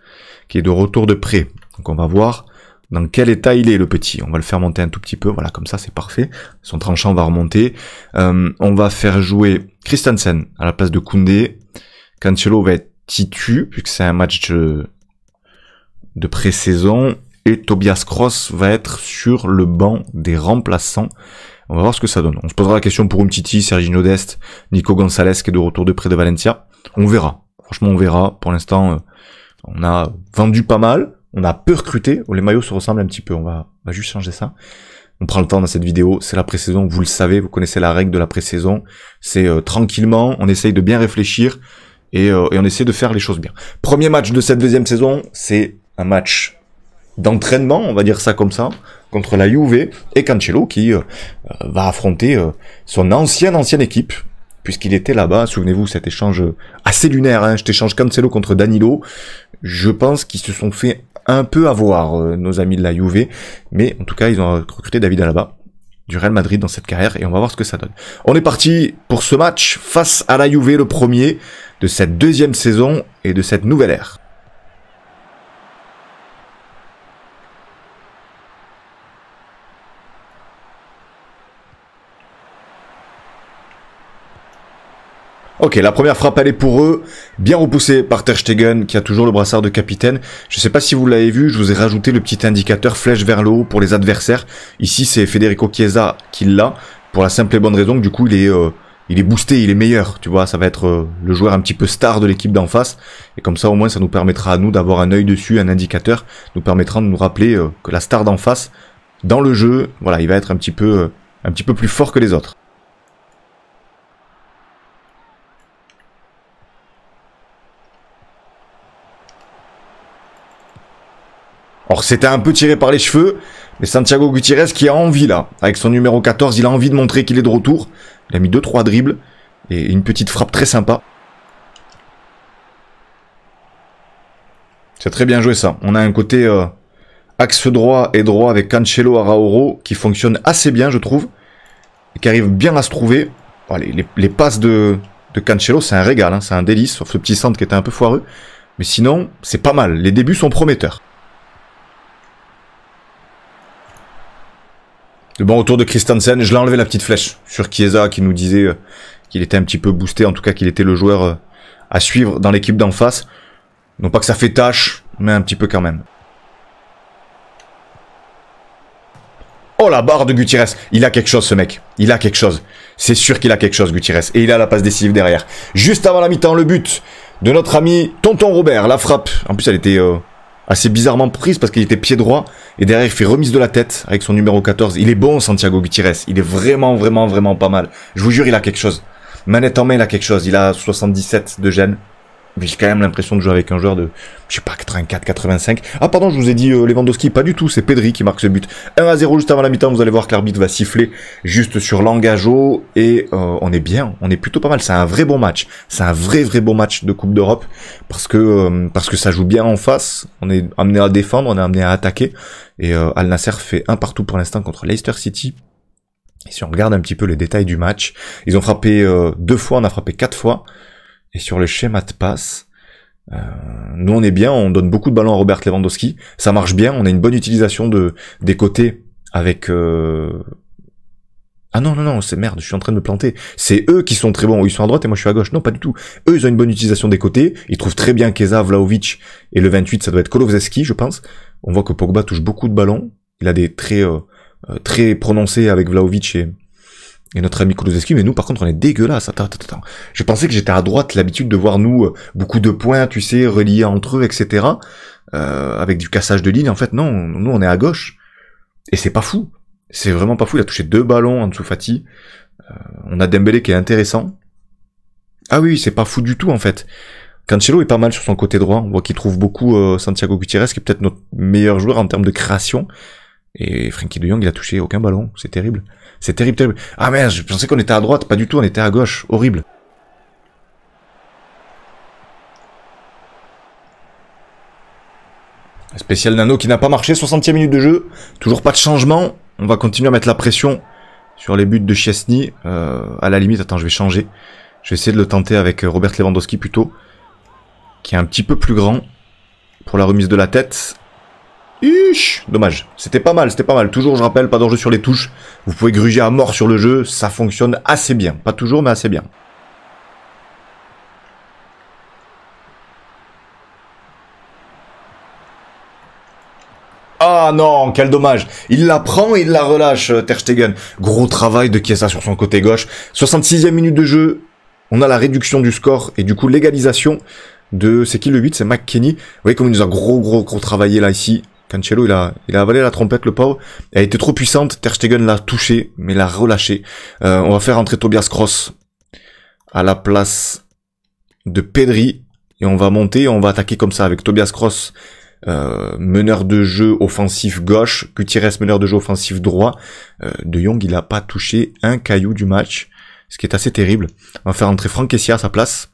qui est de retour de prêt. Donc on va voir dans quel état il est le petit. On va le faire monter un tout petit peu, voilà, comme ça c'est parfait. Son tranchant va remonter. Euh, on va faire jouer Christensen à la place de Koundé. Cancelo va être titu, puisque c'est un match de, pré-saison. Et Tobias Cross va être sur le banc des remplaçants. On va voir ce que ça donne. On se posera la question pour Umtiti, Sergio Dest, Nico Gonzalez qui est de retour de près de Valencia. On verra. Franchement, on verra. Pour l'instant, euh, on a vendu pas mal on a peu recruté. Oh, les maillots se ressemblent un petit peu. On va, va juste changer ça. On prend le temps dans cette vidéo. C'est la pré-saison. Vous le savez. Vous connaissez la règle de la pré-saison. C'est euh, tranquillement. On essaye de bien réfléchir euh, et, on essaie de faire les choses bien. Premier match de cette deuxième saison. C'est un match d'entraînement. On va dire ça comme ça contre la Juve et Cancelo qui euh, va affronter son ancienne ancienne équipe puisqu'il était là-bas. Souvenez-vous cet échange assez lunaire. Hein, je Cancelo contre Danilo. Je pense qu'ils se sont fait un peu à voir, euh, nos amis de la Juve. Mais en tout cas, ils ont recruté David Alaba du Real Madrid dans cette carrière et on va voir ce que ça donne. On est parti pour ce match face à la Juve, le premier de cette deuxième saison et de cette nouvelle ère. Ok, la première frappe, elle est pour eux. Bien repoussée par Ter Stegen, qui a toujours le brassard de capitaine. Je ne sais pas si vous l'avez vu, je vous ai rajouté le petit indicateur flèche vers le haut pour les adversaires. Ici, c'est Federico Chiesa qui l'a, pour la simple et bonne raison que du coup, il est... Euh, il est boosté, il est meilleur, tu vois, ça va être euh, le joueur un petit peu star de l'équipe d'en face, et comme ça au moins ça nous permettra à nous d'avoir un œil dessus, un indicateur, nous permettra de nous rappeler euh, que la star d'en face, dans le jeu, voilà, il va être un petit peu, un petit peu plus fort que les autres. Or, c'était un peu tiré par les cheveux, mais Santiago Gutiérrez qui a envie là, avec son numéro 14, il a envie de montrer qu'il est de retour. Il a mis 2-3 dribbles et une petite frappe très sympa. C'est très bien joué ça. On a un côté euh, axe droit et droit avec Cancelo Araoro qui fonctionne assez bien, je trouve, et qui arrive bien à se trouver. Oh, les, passes de, Cancelo, c'est un régal, hein. c'est un délice, sauf ce petit centre qui était un peu foireux. Mais sinon, c'est pas mal. Les débuts sont prometteurs. Le bon retour de Christensen. Je l'ai enlevé la petite flèche sur Chiesa qui nous disait euh, qu'il était un petit peu boosté, en tout cas qu'il était le joueur euh, à suivre dans l'équipe d'en face. Non pas que ça fait tâche, mais un petit peu quand même. Oh la barre de Gutiérrez Il a quelque chose ce mec. Il a quelque chose. C'est sûr qu'il a quelque chose Gutiérrez. Et il a la passe décisive derrière. Juste avant la mi-temps, le but de notre ami Tonton Robert. La frappe. En plus elle était... Euh assez bizarrement prise parce qu'il était pied droit et derrière il fait remise de la tête avec son numéro 14. Il est bon Santiago Gutiérrez, il est vraiment vraiment vraiment pas mal. Je vous jure, il a quelque chose. Manette en main, il a quelque chose. Il a 77 de gêne. J'ai quand même l'impression de jouer avec un joueur de, je sais pas, 84, 85. Ah pardon, je vous ai dit euh, Lewandowski, pas du tout, c'est Pedri qui marque ce but. 1 à 0 juste avant la mi-temps, vous allez voir que l'arbitre va siffler juste sur l'engageau et euh, on est bien, on est plutôt pas mal. C'est un vrai bon match, c'est un vrai vrai bon match de Coupe d'Europe parce que euh, parce que ça joue bien en face. On est amené à défendre, on est amené à attaquer et Al Nasser fait un partout pour l'instant contre Leicester City. Et si on regarde un petit peu les détails du match, ils ont frappé deux fois, on a frappé quatre fois. Et sur le schéma de passe, euh, nous on est bien, on donne beaucoup de ballons à Robert Lewandowski, ça marche bien, on a une bonne utilisation de des côtés avec. Euh, ah non non non, c'est merde, je suis en train de me planter. C'est eux qui sont très bons, ils sont à droite et moi je suis à gauche. Non pas du tout. Eux ils ont une bonne utilisation des côtés, ils trouvent très bien Keza, Vlaovic et le 28 ça doit être Kolovzewski, je pense. On voit que Pogba touche beaucoup de ballons, il a des traits euh, très prononcés avec Vlaovic et et notre ami Kulusevski, mais nous par contre on est dégueulasse. Attends, attends, Je pensais que j'étais à droite, l'habitude de voir nous beaucoup de points, tu sais, reliés entre eux, etc. Euh, avec du cassage de ligne. En fait, non, nous on est à gauche. Et c'est pas fou. C'est vraiment pas fou. Il a touché deux ballons en dessous Fati. Euh, on a Dembélé qui est intéressant. Ah oui, c'est pas fou du tout en fait. Cancelo est pas mal sur son côté droit. On voit qu'il trouve beaucoup euh, Santiago Gutiérrez, qui est peut-être notre meilleur joueur en termes de création. Et Frankie de Jong, il a touché aucun ballon. C'est terrible. C'est terrible, terrible. Ah merde, je pensais qu'on était à droite. Pas du tout, on était à gauche. Horrible. Spécial Nano qui n'a pas marché. 60e minute de jeu. Toujours pas de changement. On va continuer à mettre la pression sur les buts de Chiesny. Euh, à la limite, attends, je vais changer. Je vais essayer de le tenter avec Robert Lewandowski plutôt. Qui est un petit peu plus grand pour la remise de la tête. Dommage. C'était pas mal, c'était pas mal. Toujours, je rappelle, pas d'enjeu sur les touches. Vous pouvez gruger à mort sur le jeu, ça fonctionne assez bien. Pas toujours, mais assez bien. Ah non, quel dommage. Il la prend et il la relâche, euh, Ter Stegen. Gros travail de Kiesa sur son côté gauche. 66e minute de jeu. On a la réduction du score et du coup l'égalisation de... C'est qui le 8 C'est McKenny. Vous voyez comme il nous a gros, gros, gros travaillé là ici. Cancelo, il a, il a avalé la trompette, le pauvre. Elle était trop puissante. Ter Stegen l'a touché, mais l'a relâché. Euh, on va faire entrer Tobias Cross à la place de Pedri. Et on va monter, on va attaquer comme ça avec Tobias Cross, euh, meneur de jeu offensif gauche, Gutiérrez meneur de jeu offensif droit. Euh, de Jong, il n'a pas touché un caillou du match, ce qui est assez terrible. On va faire entrer Franck Essia à sa place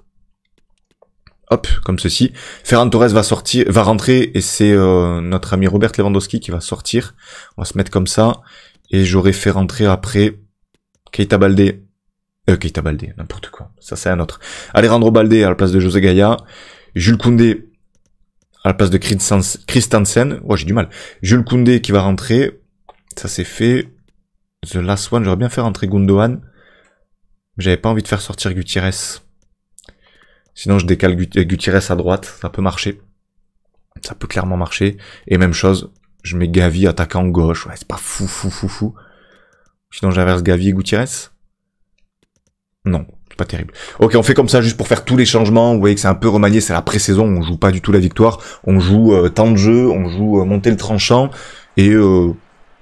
hop, comme ceci. Ferran Torres va sortir, va rentrer et c'est euh, notre ami Robert Lewandowski qui va sortir. On va se mettre comme ça et j'aurais fait rentrer après Keita Baldé. Euh, Keita Baldé, n'importe quoi. Ça c'est un autre. Alejandro Baldé à la place de José Gaïa. Jules Koundé à la place de Christensen. ouais oh, j'ai du mal. Jules Koundé qui va rentrer. Ça c'est fait. The Last One, j'aurais bien fait rentrer Gundogan. J'avais pas envie de faire sortir Gutiérrez. Sinon, je décale Gutiérrez à droite, ça peut marcher. Ça peut clairement marcher. Et même chose, je mets Gavi attaquant gauche. Ouais, c'est pas fou, fou, fou, fou. Sinon, j'inverse Gavi et Gutiérrez. Non, c'est pas terrible. Ok, on fait comme ça juste pour faire tous les changements. Vous voyez que c'est un peu remanié, c'est la pré-saison, on joue pas du tout la victoire. On joue euh, tant de jeu, on joue euh, monter le tranchant. Et euh,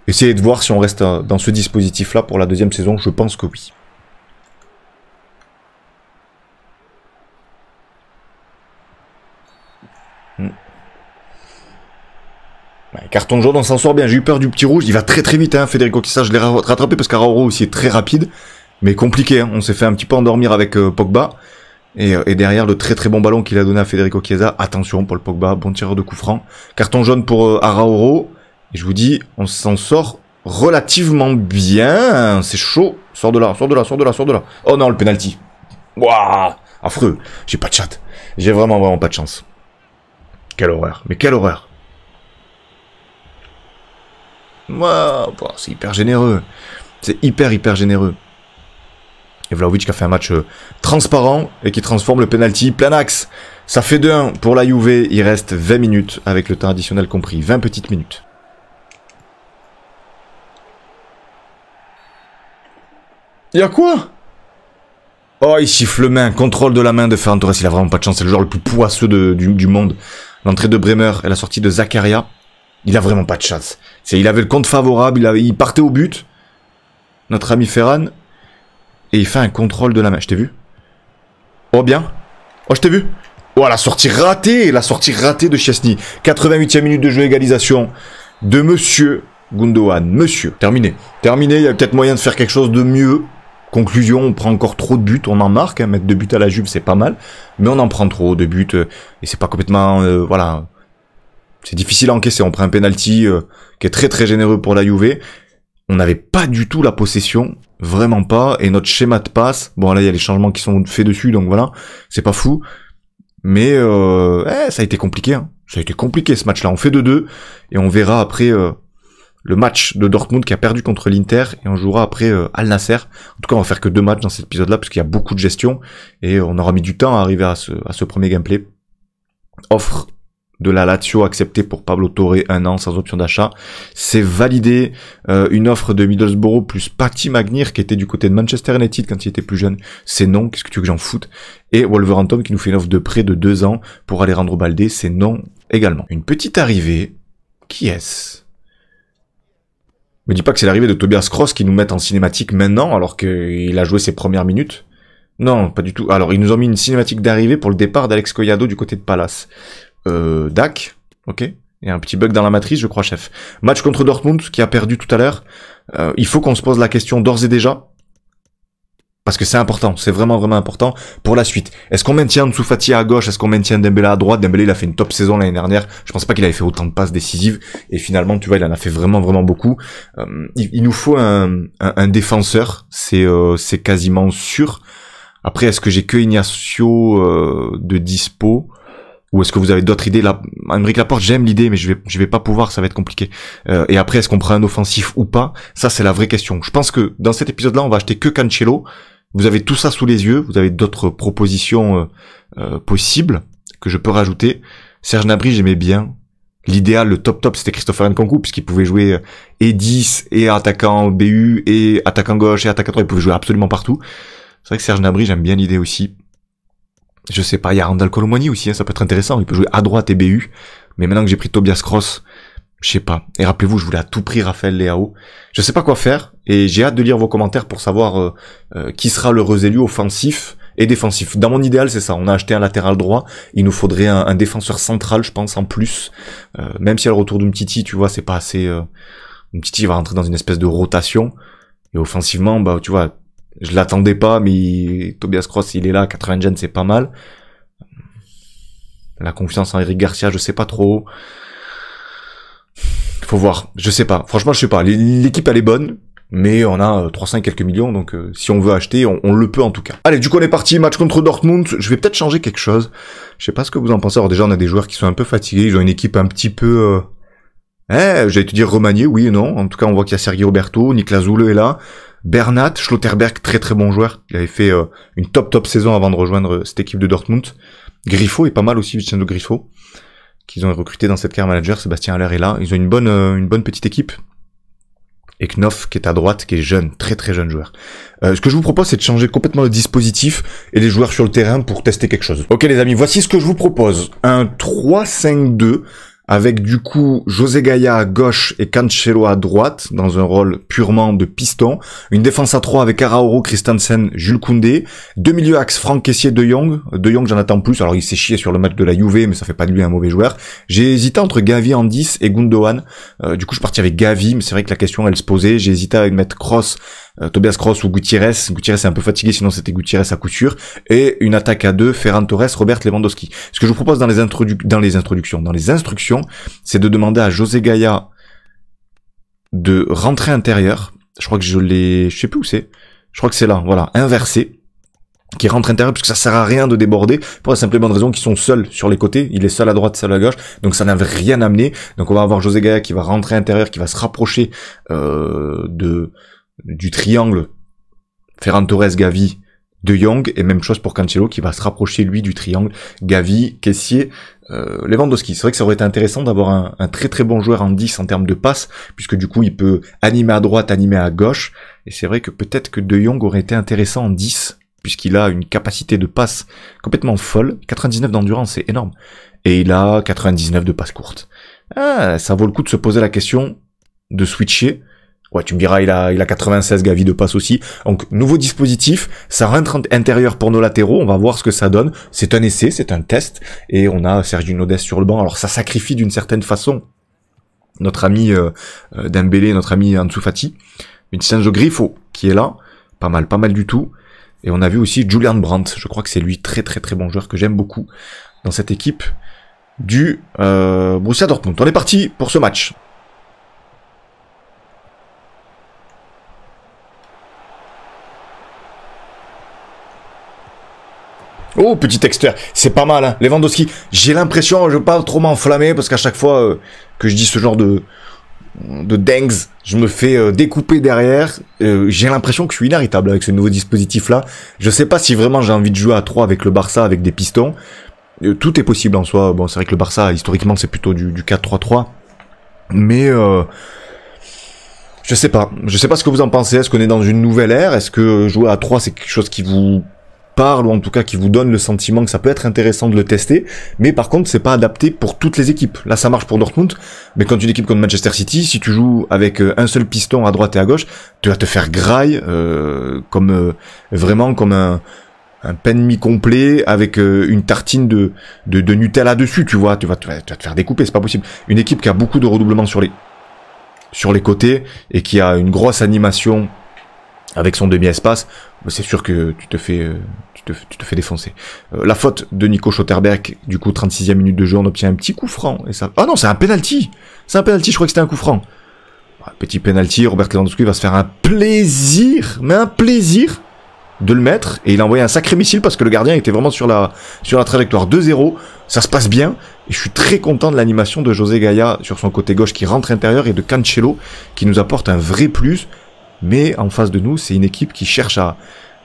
essayer de voir si on reste dans ce dispositif-là pour la deuxième saison. Je pense que oui. carton jaune, on s'en sort bien. J'ai eu peur du petit rouge. Il va très très vite, hein, Federico Chiesa. Je l'ai rattrapé parce qu'Araoro aussi est très rapide, mais compliqué. Hein. On s'est fait un petit peu endormir avec euh, Pogba. Euh, et, derrière, le très très bon ballon qu'il a donné à Federico Chiesa. Attention, pour le Pogba, bon tireur de coup franc. Carton jaune pour euh, Araoro Et je vous dis, on s'en sort relativement bien. C'est chaud. Sors de là, sors de là, sors de là, sors de là. Oh non, le penalty. Waouh Affreux. J'ai pas de chat. J'ai vraiment vraiment pas de chance. Quelle horreur. Mais quelle horreur. Wow, bah, c'est hyper généreux. C'est hyper, hyper généreux. Et Vlaovic qui a fait un match euh, transparent et qui transforme le penalty plein axe. Ça fait 2-1 pour la Juve. Il reste 20 minutes avec le temps additionnel compris. 20 petites minutes. Y'a quoi Oh, il siffle main. Contrôle de la main de Ferran Il a vraiment pas de chance. C'est le joueur le plus poisseux du, du monde. L'entrée de Bremer et la sortie de Zakaria il a vraiment pas de chance. il avait le compte favorable, il, partait au but. Notre ami Ferran. Et il fait un contrôle de la main. Je t'ai vu Oh bien. Oh je t'ai vu. Oh la sortie ratée, la sortie ratée de Chesney. 88e minute de jeu égalisation de Monsieur Gundogan. Monsieur. Terminé. Terminé, il y a peut-être moyen de faire quelque chose de mieux. Conclusion, on prend encore trop de buts, on en marque, hein. mettre deux buts à la jupe, c'est pas mal, mais on en prend trop de buts euh, et c'est pas complètement euh, voilà, c'est difficile à encaisser. On prend un penalty euh, qui est très très généreux pour la Juve. On n'avait pas du tout la possession, vraiment pas. Et notre schéma de passe, bon là il y a les changements qui sont faits dessus, donc voilà, c'est pas fou. Mais euh, eh, ça a été compliqué. Hein. Ça a été compliqué ce match-là. On fait 2-2 et on verra après euh, le match de Dortmund qui a perdu contre l'Inter et on jouera après Al Nasser. En tout cas, on va faire que deux matchs dans cet épisode-là parce qu'il y a beaucoup de gestion et on aura mis du temps à arriver à ce, à ce premier gameplay. Offre de la Lazio acceptée pour Pablo Torre un an sans option d'achat. C'est validé euh, une offre de Middlesbrough plus Patty Magnir qui était du côté de Manchester United quand il était plus jeune. C'est non, qu'est-ce que tu veux que j'en foute Et Wolverhampton qui nous fait une offre de près de deux ans pour aller rendre Baldé, c'est non également. Une petite arrivée, qui est-ce Me dis pas que c'est l'arrivée de Tobias Cross qui nous met en cinématique maintenant alors qu'il a joué ses premières minutes. Non, pas du tout. Alors, ils nous ont mis une cinématique d'arrivée pour le départ d'Alex Collado du côté de Palace. Euh, Dak, DAC, ok Il y a un petit bug dans la matrice, je crois, chef. Match contre Dortmund, qui a perdu tout à l'heure. Euh, il faut qu'on se pose la question d'ores et déjà, parce que c'est important, c'est vraiment vraiment important pour la suite. Est-ce qu'on maintient Nsoufati à gauche Est-ce qu'on maintient Dembélé à droite Dembélé il a fait une top saison l'année dernière. Je pense pas qu'il avait fait autant de passes décisives et finalement tu vois il en a fait vraiment vraiment beaucoup. Euh, il, nous faut un, défenseur, c'est c'est quasiment sûr. Après est-ce que j'ai que Ignacio de dispo ou est-ce que vous avez d'autres idées là Amérique Laporte, j'aime l'idée, mais je vais, je vais pas pouvoir, ça va être compliqué. Euh, et après, est-ce qu'on prend un offensif ou pas Ça, c'est la vraie question. Je pense que dans cet épisode-là, on va acheter que Cancelo. Vous avez tout ça sous les yeux. Vous avez d'autres propositions euh, euh, possibles que je peux rajouter. Serge Nabri, j'aimais bien. L'idéal, le top top, c'était Christopher Nkunku, puisqu'il pouvait jouer et 10, et attaquant BU, et attaquant gauche, et attaquant droit, il pouvait jouer absolument partout. C'est vrai que Serge Nabri, j'aime bien l'idée aussi. Je sais pas, il y a Randall Colomani aussi, hein, ça peut être intéressant. Il peut jouer à droite et BU. Mais maintenant que j'ai pris Tobias Cross, je sais pas. Et rappelez-vous, je voulais à tout prix Raphaël Léao. Je sais pas quoi faire et j'ai hâte de lire vos commentaires pour savoir euh, euh, qui sera l'heureux élu offensif et défensif. Dans mon idéal, c'est ça. On a acheté un latéral droit. Il nous faudrait un, défenseur central, je pense, en plus. Euh, même si à le retour d'Umtiti, tu vois, c'est pas assez... Euh, Umtiti va rentrer dans une espèce de rotation. Et offensivement, bah, tu vois, je l'attendais pas, mais Tobias Cross, il est là, 80 jeunes, c'est pas mal. La confiance en Eric Garcia, je sais pas trop. Faut voir, je sais pas. Franchement, je sais pas. L'équipe, elle est bonne, mais on a 300 euh, et quelques millions, donc euh, si on veut acheter, on, le peut en tout cas. Allez, du coup on est parti, match contre Dortmund, je vais peut-être changer quelque chose, je sais pas ce que vous en pensez, alors déjà on a des joueurs qui sont un peu fatigués, ils ont une équipe un petit peu... Euh... Eh, j'allais te dire remaniée, oui et non, en tout cas on voit qu'il y a Sergio Roberto, Nicolas Zoule est là, Bernat, Schlotterberg, très très bon joueur. Il avait fait euh, une top top saison avant de rejoindre euh, cette équipe de Dortmund. Griffo est pas mal aussi, de Griffo, qu'ils ont recruté dans cette carrière manager. Sébastien Aller est là. Ils ont une bonne, euh, une bonne petite équipe. Et Knoff qui est à droite, qui est jeune, très très jeune joueur. ce que je vous propose, c'est de changer complètement le dispositif et les joueurs sur le terrain pour tester quelque chose. Ok les amis, voici ce que je vous propose. Un 3-5-2 avec du coup José Gaia à gauche et Cancelo à droite, dans un rôle purement de piston, une défense à 3 avec Arauro, Christensen, Jules Koundé, deux milieux axes Franck Kessier, De Jong, De Jong j'en attends plus, alors il s'est chié sur le match de la Juve, mais ça fait pas de lui un mauvais joueur, j'ai hésité entre Gavi en 10 et Gundogan, euh, du coup je partais avec Gavi, mais c'est vrai que la question elle se posait, j'ai hésité à mettre Cross euh, Tobias Cross ou Gutiérrez. Gutiérrez est un peu fatigué, sinon c'était Gutiérrez à couture. Et une attaque à deux, Ferran Torres, Robert Lewandowski. Ce que je vous propose dans les, dans les introductions, dans les instructions, c'est de demander à José Gaïa de rentrer intérieur. Je crois que je l'ai, je sais plus où c'est. Je crois que c'est là, voilà, inversé qui rentre intérieur parce que ça sert à rien de déborder pour la simple bonne raison qu'ils sont seuls sur les côtés. Il est seul à droite, seul à gauche, donc ça n'a rien amené. Donc on va avoir José Gaia qui va rentrer intérieur, qui va se rapprocher euh, de du triangle Ferran Torres, Gavi, De Jong, et même chose pour Cancelo qui va se rapprocher lui du triangle Gavi, Caissier, euh, Lewandowski. C'est vrai que ça aurait été intéressant d'avoir un, très très bon joueur en 10 en termes de passe, puisque du coup il peut animer à droite, animer à gauche, et c'est vrai que peut-être que De Jong aurait été intéressant en 10, puisqu'il a une capacité de passe complètement folle, 99 d'endurance, c'est énorme, et il a 99 de passe courte. Ah, ça vaut le coup de se poser la question de switcher Ouais, tu me diras, il a, il a 96 gavi de passe aussi. Donc, nouveau dispositif, ça rentre intérieur pour nos latéraux, on va voir ce que ça donne. C'est un essai, c'est un test, et on a Sergio Nodès sur le banc. Alors, ça sacrifie d'une certaine façon notre ami euh, euh Dembélé, notre ami Une Fati. de Griffo, qui est là, pas mal, pas mal du tout. Et on a vu aussi Julian Brandt, je crois que c'est lui, très très très bon joueur que j'aime beaucoup dans cette équipe du euh, Borussia Dortmund. On est parti pour ce match. Oh, petit texteur, c'est pas mal, hein. Lewandowski, j'ai l'impression, je veux pas trop m'enflammer, parce qu'à chaque fois euh, que je dis ce genre de, de dengs, je me fais euh, découper derrière. Euh, j'ai l'impression que je suis inarrêtable avec ce nouveau dispositif-là. Je sais pas si vraiment j'ai envie de jouer à 3 avec le Barça, avec des pistons. tout est possible en soi. Bon, c'est vrai que le Barça, historiquement, c'est plutôt du, 4-3-3. Mais... Je sais pas. Je sais pas ce que vous en pensez. Est-ce qu'on est dans une nouvelle ère Est-ce que jouer à 3, c'est quelque chose qui vous parle ou en tout cas qui vous donne le sentiment que ça peut être intéressant de le tester. Mais par contre, c'est pas adapté pour toutes les équipes. Là, ça marche pour Dortmund, mais quand une équipe comme Manchester City, si tu joues avec euh, un seul piston à droite et à gauche, tu vas te faire graille euh, comme euh, vraiment comme un un pain complet avec une tartine de, de, de, Nutella dessus, tu vois, tu vas, tu vas te faire découper, c'est pas possible. Une équipe qui a beaucoup de redoublement sur les sur les côtés et qui a une grosse animation avec son demi-espace, bah, c'est sûr que tu te fais, euh, tu te, fais défoncer. Euh, la faute de Nico Schotterberg, du coup, 36e minute de jeu, on obtient un petit coup franc. Et ça... Ah non, c'est un penalty C'est un penalty, je crois que c'était un coup franc. Bah, petit penalty, Robert Lewandowski va se faire un plaisir, mais un plaisir de le mettre. Et il a envoyé un sacré missile parce que le gardien était vraiment sur la, sur la trajectoire 2-0. Ça se passe bien. Et je suis très content de l'animation de José Gaia sur son côté gauche qui rentre intérieur et de Cancelo qui nous apporte un vrai plus. Mais en face de nous, c'est une équipe qui cherche à,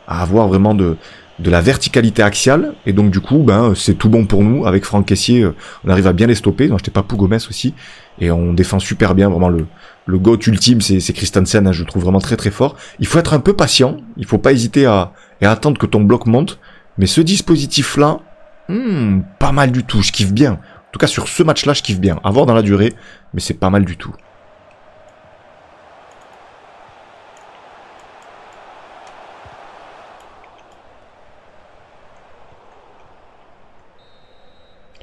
avoir vraiment de, de la verticalité axiale. Et donc, du coup, ben, c'est tout bon pour nous. Avec Franck Caissier, euh, on arrive à bien les stopper. Donc, j'étais pas Gomez aussi. Et on défend super bien. Vraiment, le, le goat ultime, c'est, c'est Christensen. Hein, je le trouve vraiment très, très fort. Il faut être un peu patient. Il faut pas hésiter à, attendre que ton bloc monte. Mais ce dispositif-là, hmm, pas mal du tout. Je kiffe bien. En tout cas, sur ce match-là, je kiffe bien. voir dans la durée, mais c'est pas mal du tout.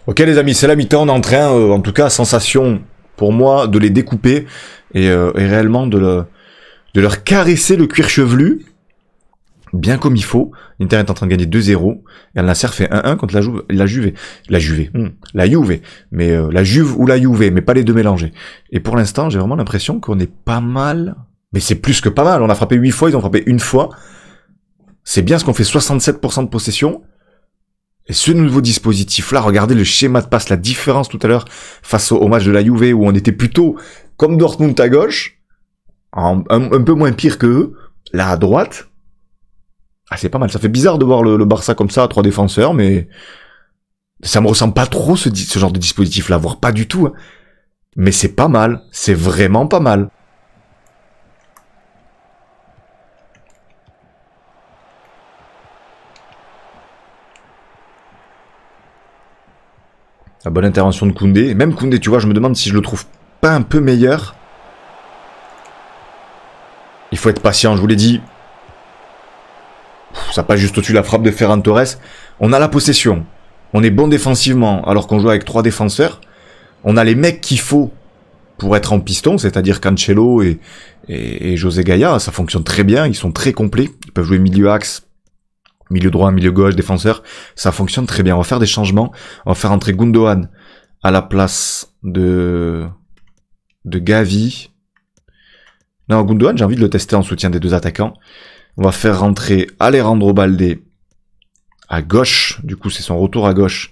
Ok les amis, c'est la mi-temps, on est en train, euh, en tout cas, sensation pour moi de les découper et, euh, réellement de, de leur caresser le cuir chevelu, bien comme il faut. L'Inter est en train de gagner 2-0, et a fait 1-1 contre la, Juve, la Juve, la Juve, hmm. la Juve, mais euh, la Juve ou la Juve, mais pas les deux mélangés. Et pour l'instant, j'ai vraiment l'impression qu'on est pas mal, mais c'est plus que pas mal, on a frappé 8 fois, ils ont frappé une fois. C'est bien ce qu'on fait 67% de possession, et ce nouveau dispositif-là, regardez le schéma de passe, la différence tout à l'heure face au, match de la Juve où on était plutôt comme Dortmund à gauche, un, peu moins pire que eux, là à droite. Ah, c'est pas mal. Ça fait bizarre de voir le, Barça comme ça, trois défenseurs, mais ça me ressemble pas trop ce, genre de dispositif-là, voire pas du tout. Hein. Mais c'est pas mal, c'est vraiment pas mal. La bonne intervention de Koundé. Même Koundé, tu vois, je me demande si je le trouve pas un peu meilleur. Il faut être patient, je vous l'ai dit. ça passe juste au-dessus de la frappe de Ferran Torres. On a la possession. On est bon défensivement alors qu'on joue avec trois défenseurs. On a les mecs qu'il faut pour être en piston, c'est-à-dire Cancelo et, et, José Gaia. Ça fonctionne très bien, ils sont très complets. Ils peuvent jouer milieu axe, milieu droit, milieu gauche, défenseur, ça fonctionne très bien. On va faire des changements. On va faire entrer Gundogan à la place de de Gavi. Non, Gundogan, j'ai envie de le tester en soutien des deux attaquants. On va faire rentrer Alejandro Balde à gauche. Du coup, c'est son retour à gauche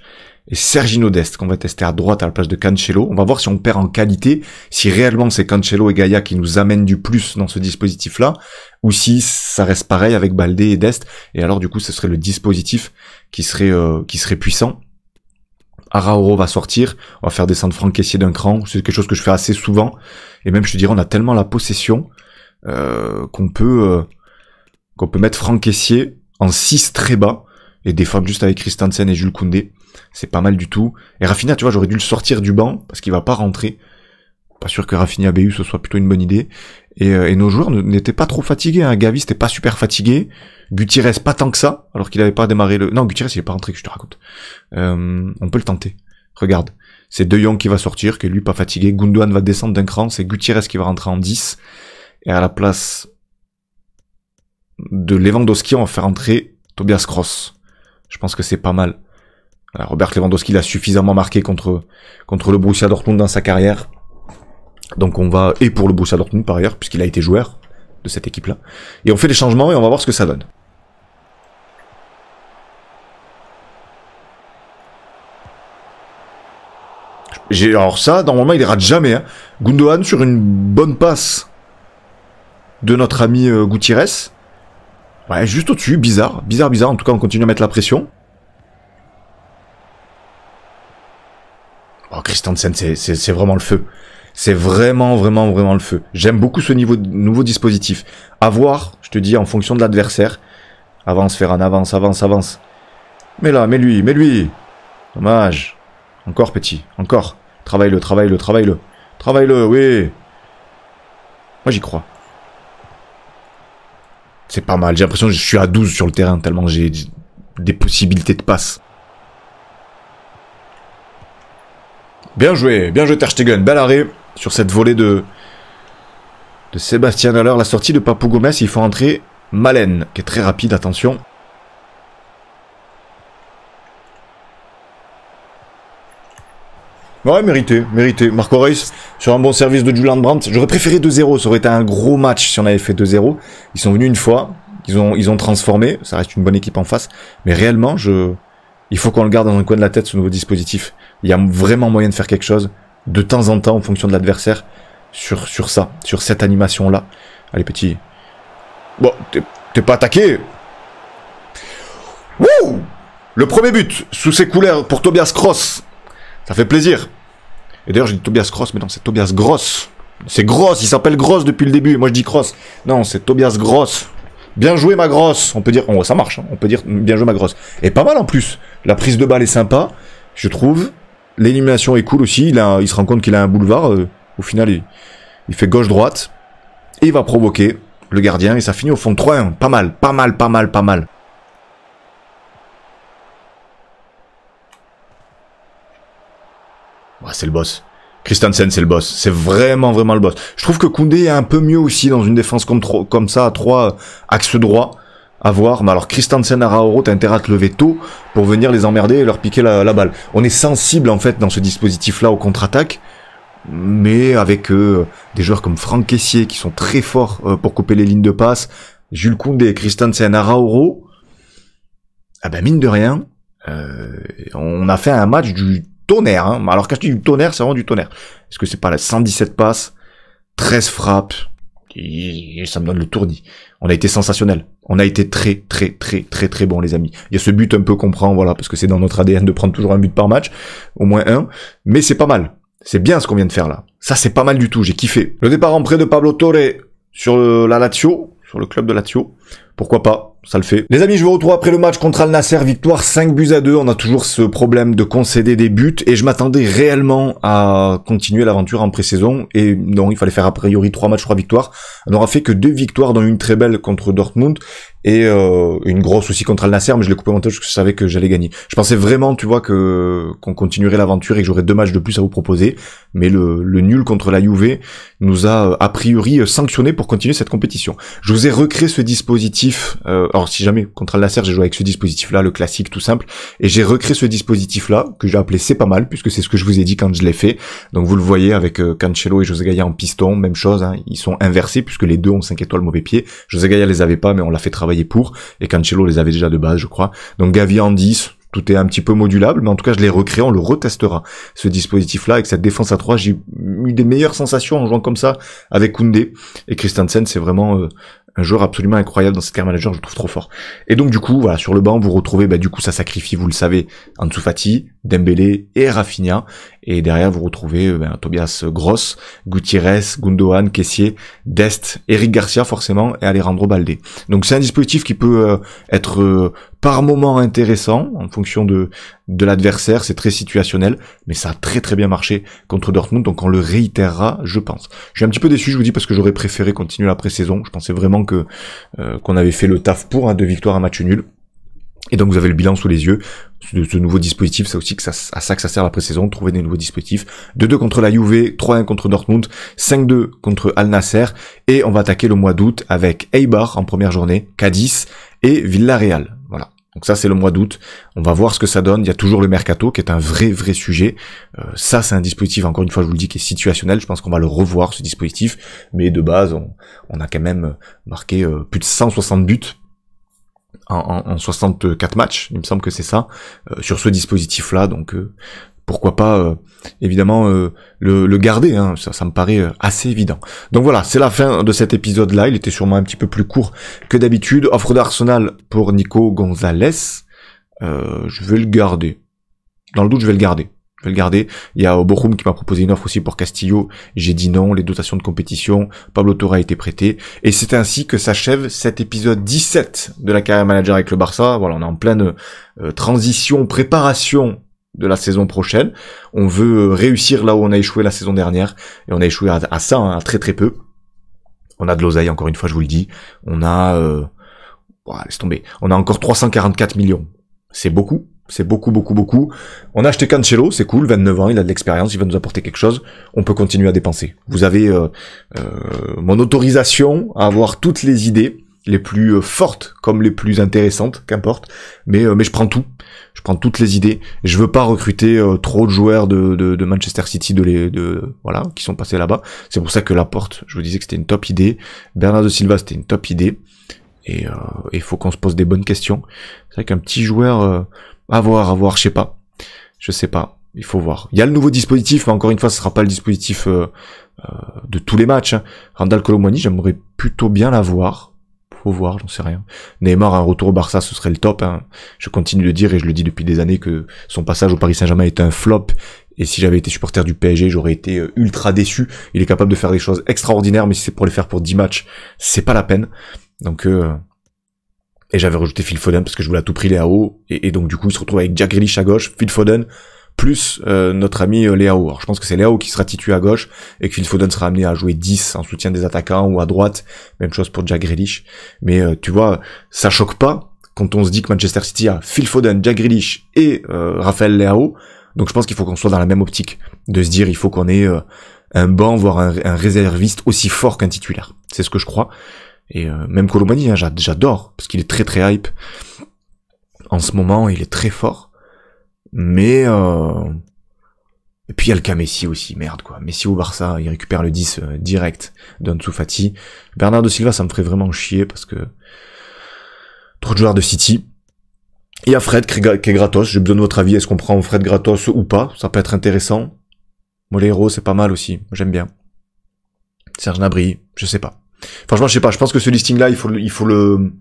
et Sergino Dest qu'on va tester à droite à la place de Cancelo. On va voir si on perd en qualité, si réellement c'est Cancelo et Gaia qui nous amènent du plus dans ce dispositif-là, ou si ça reste pareil avec Baldé et Dest. Et alors du coup, ce serait le dispositif qui serait euh, qui serait puissant. Araoro va sortir, on va faire descendre Franck Caissier d'un cran, c'est quelque chose que je fais assez souvent, et même je te dirais on a tellement la possession euh, qu'on peut euh, qu'on peut mettre Franck Caissier en 6 très bas, et défendre juste avec Christensen et Jules Koundé, c'est pas mal du tout. Et Rafinha, tu vois, j'aurais dû le sortir du banc parce qu'il va pas rentrer. Pas sûr que Rafinha BU ce soit plutôt une bonne idée. Et, euh, nos joueurs n'étaient pas trop fatigués. Hein. Gavi, c'était pas super fatigué. Gutiérrez, pas tant que ça, alors qu'il avait pas démarré le. Non, Gutiérrez, il est pas rentré, que je te raconte. Euh, on peut le tenter. Regarde. C'est De Jong qui va sortir, qui est lui pas fatigué. Gundogan va descendre d'un cran. C'est Gutiérrez qui va rentrer en 10. Et à la place de Lewandowski, on va faire entrer Tobias Cross. Je pense que c'est pas mal. Robert Lewandowski l'a suffisamment marqué contre, contre le Borussia Dortmund dans sa carrière. Donc on va, et pour le Borussia Dortmund par ailleurs, puisqu'il a été joueur de cette équipe-là. Et on fait des changements et on va voir ce que ça donne. Alors ça, normalement, il rate jamais. Hein. sur une bonne passe de notre ami euh, Gutiérrez. Ouais, juste au-dessus, bizarre, bizarre, bizarre. En tout cas, on continue à mettre la pression. Oh, Christensen, c'est vraiment le feu. C'est vraiment, vraiment, vraiment le feu. J'aime beaucoup ce niveau, nouveau dispositif. Avoir je te dis, en fonction de l'adversaire. Avance, Ferran, avance, avance, avance. Mais là, mais lui, mais lui. Dommage. Encore, petit, encore. Travaille-le, travaille-le, travaille-le. Travaille-le, oui. Moi, j'y crois. C'est pas mal. J'ai l'impression que je suis à 12 sur le terrain, tellement j'ai des possibilités de passe. Bien joué, bien joué Ter Stegen, bel arrêt sur cette volée de, de Sébastien Haller. La sortie de Papou Gomez, il faut entrer Malen, qui est très rapide, attention. Ouais, mérité, mérité. Marco Reus, sur un bon service de Julian Brandt. J'aurais préféré 2-0, ça aurait été un gros match si on avait fait 2-0. Ils sont venus une fois, ils ont, ils ont transformé, ça reste une bonne équipe en face. Mais réellement, je... il faut qu'on le garde dans un coin de la tête, ce nouveau dispositif il y a vraiment moyen de faire quelque chose de temps en temps en fonction de l'adversaire sur, sur ça, sur cette animation-là. Allez, petit. Bon, t'es pas attaqué Wouh Le premier but, sous ses couleurs, pour Tobias Cross. Ça fait plaisir. Et d'ailleurs, j'ai dis Tobias Cross, mais non, c'est Tobias Gross. C'est Gross, il s'appelle Gross depuis le début. Moi, je dis Cross. Non, c'est Tobias Gross. Bien joué, ma grosse. On peut dire, oh, ça marche. Hein. On peut dire, bien joué, ma grosse. Et pas mal en plus. La prise de balle est sympa, je trouve. L'élimination est cool aussi. Il, il se rend compte qu'il a un boulevard. Euh, au final, il, fait gauche-droite. Et il va provoquer le gardien. Et ça finit au fond 3-1. Pas mal, pas mal, pas mal, pas mal. Ouais, c'est le boss. Christensen, c'est le boss. C'est vraiment, vraiment le boss. Je trouve que Koundé est un peu mieux aussi dans une défense comme, comme ça, à 3 euh, axes droits à voir. Mais alors Christensen Araoro, t'as intérêt à te lever tôt pour venir les emmerder et leur piquer la, balle. On est sensible en fait dans ce dispositif-là aux contre-attaques. Mais avec euh, des joueurs comme Franck Caissier qui sont très forts euh, pour couper les lignes de passe, Jules Koundé et Christensen Araoro, ah eh ben mine de rien, euh, on a fait un match du tonnerre. Hein. Alors quand je dis du tonnerre, c'est vraiment du tonnerre. Est-ce que c'est pas la 117 passes, 13 frappes, et, ça me donne le tournis. On a été sensationnel. On a été très très très très très bon les amis. Il y a ce but un peu qu'on prend, voilà, parce que c'est dans notre ADN de prendre toujours un but par match, au moins un, mais c'est pas mal. C'est bien ce qu'on vient de faire là. Ça c'est pas mal du tout, j'ai kiffé. Le départ en prêt de Pablo Torre sur euh, la Lazio, sur le club de Lazio, pourquoi pas ça le fait. Les amis, je vous retrouve après le match contre Al Nasser, victoire 5 buts à 2. On a toujours ce problème de concéder des buts et je m'attendais réellement à continuer l'aventure en pré-saison et non, il fallait faire a priori 3 matchs, 3 victoires. On n'aura fait que 2 victoires dans une très belle contre Dortmund et euh, une grosse aussi contre Al Nasser, mais je l'ai coupé en montage parce que je savais que j'allais gagner. Je pensais vraiment, tu vois, que qu'on continuerait l'aventure et que j'aurais deux matchs de plus à vous proposer, mais le, nul contre la Juve nous a euh, a priori euh, sanctionné pour continuer cette compétition. Je vous ai recréé ce dispositif, alors si jamais contre Al Nasser j'ai joué avec ce dispositif-là, le classique tout simple, et j'ai recréé ce dispositif-là, que j'ai appelé c'est pas mal, puisque c'est ce que je vous ai dit quand je l'ai fait, donc vous le voyez avec Cancelo et José Gaia en piston, même chose, hein, ils sont inversés puisque les deux ont 5 étoiles mauvais pied, José Gaia les avait pas, mais on l'a fait travailler pour, et Cancelo les avait déjà de base, je crois. Donc Gavi en 10, tout est un petit peu modulable, mais en tout cas, je les recréé, on le retestera. Ce dispositif-là, avec cette défense à 3, j'ai eu des meilleures sensations en jouant comme ça avec Koundé. Et Christensen, c'est vraiment euh, un joueur absolument incroyable dans cette carrière manager, je trouve trop fort. Et donc, du coup, voilà, sur le banc, vous retrouvez, bah, du coup, ça sacrifie, vous le savez, Ansu Fati, Dembélé et Rafinha. Et derrière, vous retrouvez euh, ben, Tobias Gross, Gutiérrez, Gundogan, Kessier, Dest, Eric Garcia forcément et Alejandro Balde. Donc c'est un dispositif qui peut euh, être euh, par moment intéressant en fonction de, de l'adversaire, c'est très situationnel, mais ça a très très bien marché contre Dortmund, donc on le réitérera, je pense. Je suis un petit peu déçu, je vous dis, parce que j'aurais préféré continuer la pré-saison. Je pensais vraiment que qu'on avait fait le taf pour un hein, deux victoires, à match nul. Et donc vous avez le bilan sous les yeux ce, nouveau dispositif, ça aussi que ça, à ça que ça sert la pré-saison, trouver des nouveaux dispositifs. 2-2 contre la Juve, 3-1 contre Dortmund, 5-2 contre Al Nasser, et on va attaquer le mois d'août avec Eibar en première journée, Cadiz et Villarreal. Voilà. Donc ça c'est le mois d'août. On va voir ce que ça donne. Il y a toujours le mercato qui est un vrai vrai sujet. Euh, ça c'est un dispositif encore une fois je vous le dis qui est situationnel. Je pense qu'on va le revoir ce dispositif. Mais de base on, on a quand même marqué euh, plus de 160 buts en, en, 64 matchs, il me semble que c'est ça, euh, sur ce dispositif-là. Donc euh, pourquoi pas, euh, évidemment, le, garder. Hein, ça, ça me paraît assez évident. Donc voilà, c'est la fin de cet épisode-là. Il était sûrement un petit peu plus court que d'habitude. Offre d'Arsenal pour Nico Gonzalez. je vais le garder. Dans le doute, je vais le garder le garder. Il y a Borum qui m'a proposé une offre aussi pour Castillo. J'ai dit non, les dotations de compétition. Pablo Torra a été prêté. Et c'est ainsi que s'achève cet épisode 17 de la carrière manager avec le Barça. Voilà, on est en pleine euh, transition, préparation de la saison prochaine. On veut euh, réussir là où on a échoué la saison dernière. Et on a échoué à, ça, hein, à très très peu. On a de l'oseille, encore une fois, je vous le dis. On a... Euh... laisse tomber. On a encore 344 millions. C'est beaucoup, c'est beaucoup, beaucoup, beaucoup. On a acheté Cancelo, c'est cool, 29 ans, il a de l'expérience, il va nous apporter quelque chose. On peut continuer à dépenser. Vous avez euh, euh, mon autorisation à avoir toutes les idées, les plus euh, fortes comme les plus intéressantes, qu'importe. Mais, mais je prends tout. Je prends toutes les idées. Je veux pas recruter trop de joueurs de, Manchester City, de voilà, qui sont passés là-bas. C'est pour ça que la porte. je vous disais que c'était une top idée. Bernard de Silva, c'était une top idée. Et il euh, faut qu'on se pose des bonnes questions. C'est vrai qu'un petit joueur, euh, à voir, à voir, je sais pas. Je sais pas. Il faut voir. Il y a le nouveau dispositif, mais encore une fois, ce sera pas le dispositif euh, de tous les matchs. Hein. Randall Colomani, j'aimerais plutôt bien l'avoir. Faut voir, j'en sais rien. Neymar, un retour au Barça, ce serait le top. Hein. Je continue de dire, et je le dis depuis des années, que son passage au Paris Saint-Germain est un flop. Et si j'avais été supporter du PSG, j'aurais été ultra déçu. Il est capable de faire des choses extraordinaires, mais si c'est pour les faire pour 10 matchs, c'est pas la peine. Donc euh, et j'avais rajouté Phil Foden parce que je voulais à tout prix Léao et, et donc du coup il se retrouve avec Jack Grealish à gauche, Phil Foden plus euh, notre ami euh, Léao. Alors je pense que c'est Léao qui sera titué à gauche et que Phil Foden sera amené à jouer 10 en soutien des attaquants ou à droite, même chose pour Jack Grealish. Mais euh, tu vois, ça choque pas quand on se dit que Manchester City a Phil Foden, Jack Grealish et euh, Raphaël Léao. Donc je pense qu'il faut qu'on soit dans la même optique de se dire il faut qu'on ait un banc voire un réserviste aussi fort qu'un titulaire. C'est ce que je crois. Et euh, même Colomani, hein, j'adore, parce qu'il est très très hype. En ce moment, il est très fort. Mais... Euh, et puis il y a le cas Messi aussi, merde quoi. Messi au Barça, il récupère le 10 euh, direct d'Ansu Fati. Bernard Silva, ça me ferait vraiment chier, parce que... Trop de joueurs de City. Il y a Fred qui est gratos, j'ai besoin de votre avis, est-ce qu'on prend Fred gratos ou pas Ça peut être intéressant. Molero, c'est pas mal aussi, j'aime bien. Serge Nabri, je sais pas. Franchement, je sais pas, je pense que ce listing-là, il faut, il faut le...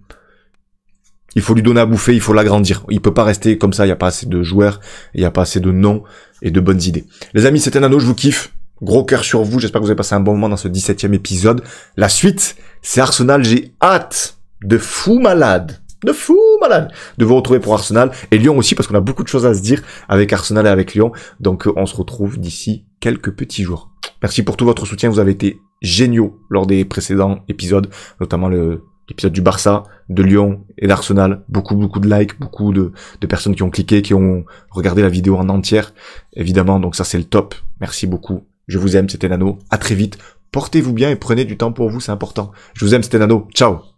Il faut lui donner à bouffer, il faut l'agrandir. Il peut pas rester comme ça, il n'y a pas assez de joueurs, il n'y a pas assez de noms et de bonnes idées. Les amis, c'était Nano, je vous kiffe. Gros cœur sur vous, j'espère que vous avez passé un bon moment dans ce 17 ème épisode. La suite, c'est Arsenal, j'ai hâte de fou malade de fou malade de vous retrouver pour Arsenal et Lyon aussi parce qu'on a beaucoup de choses à se dire avec Arsenal et avec Lyon. Donc euh, on se retrouve d'ici quelques petits jours. Merci pour tout votre soutien, vous avez été géniaux lors des précédents épisodes, notamment le l'épisode du Barça, de Lyon et d'Arsenal. Beaucoup, beaucoup de likes, beaucoup de, de, personnes qui ont cliqué, qui ont regardé la vidéo en entière. Évidemment, donc ça c'est le top. Merci beaucoup. Je vous aime, c'était Nano. À très vite. Portez-vous bien et prenez du temps pour vous, c'est important. Je vous aime, c'était Nano. Ciao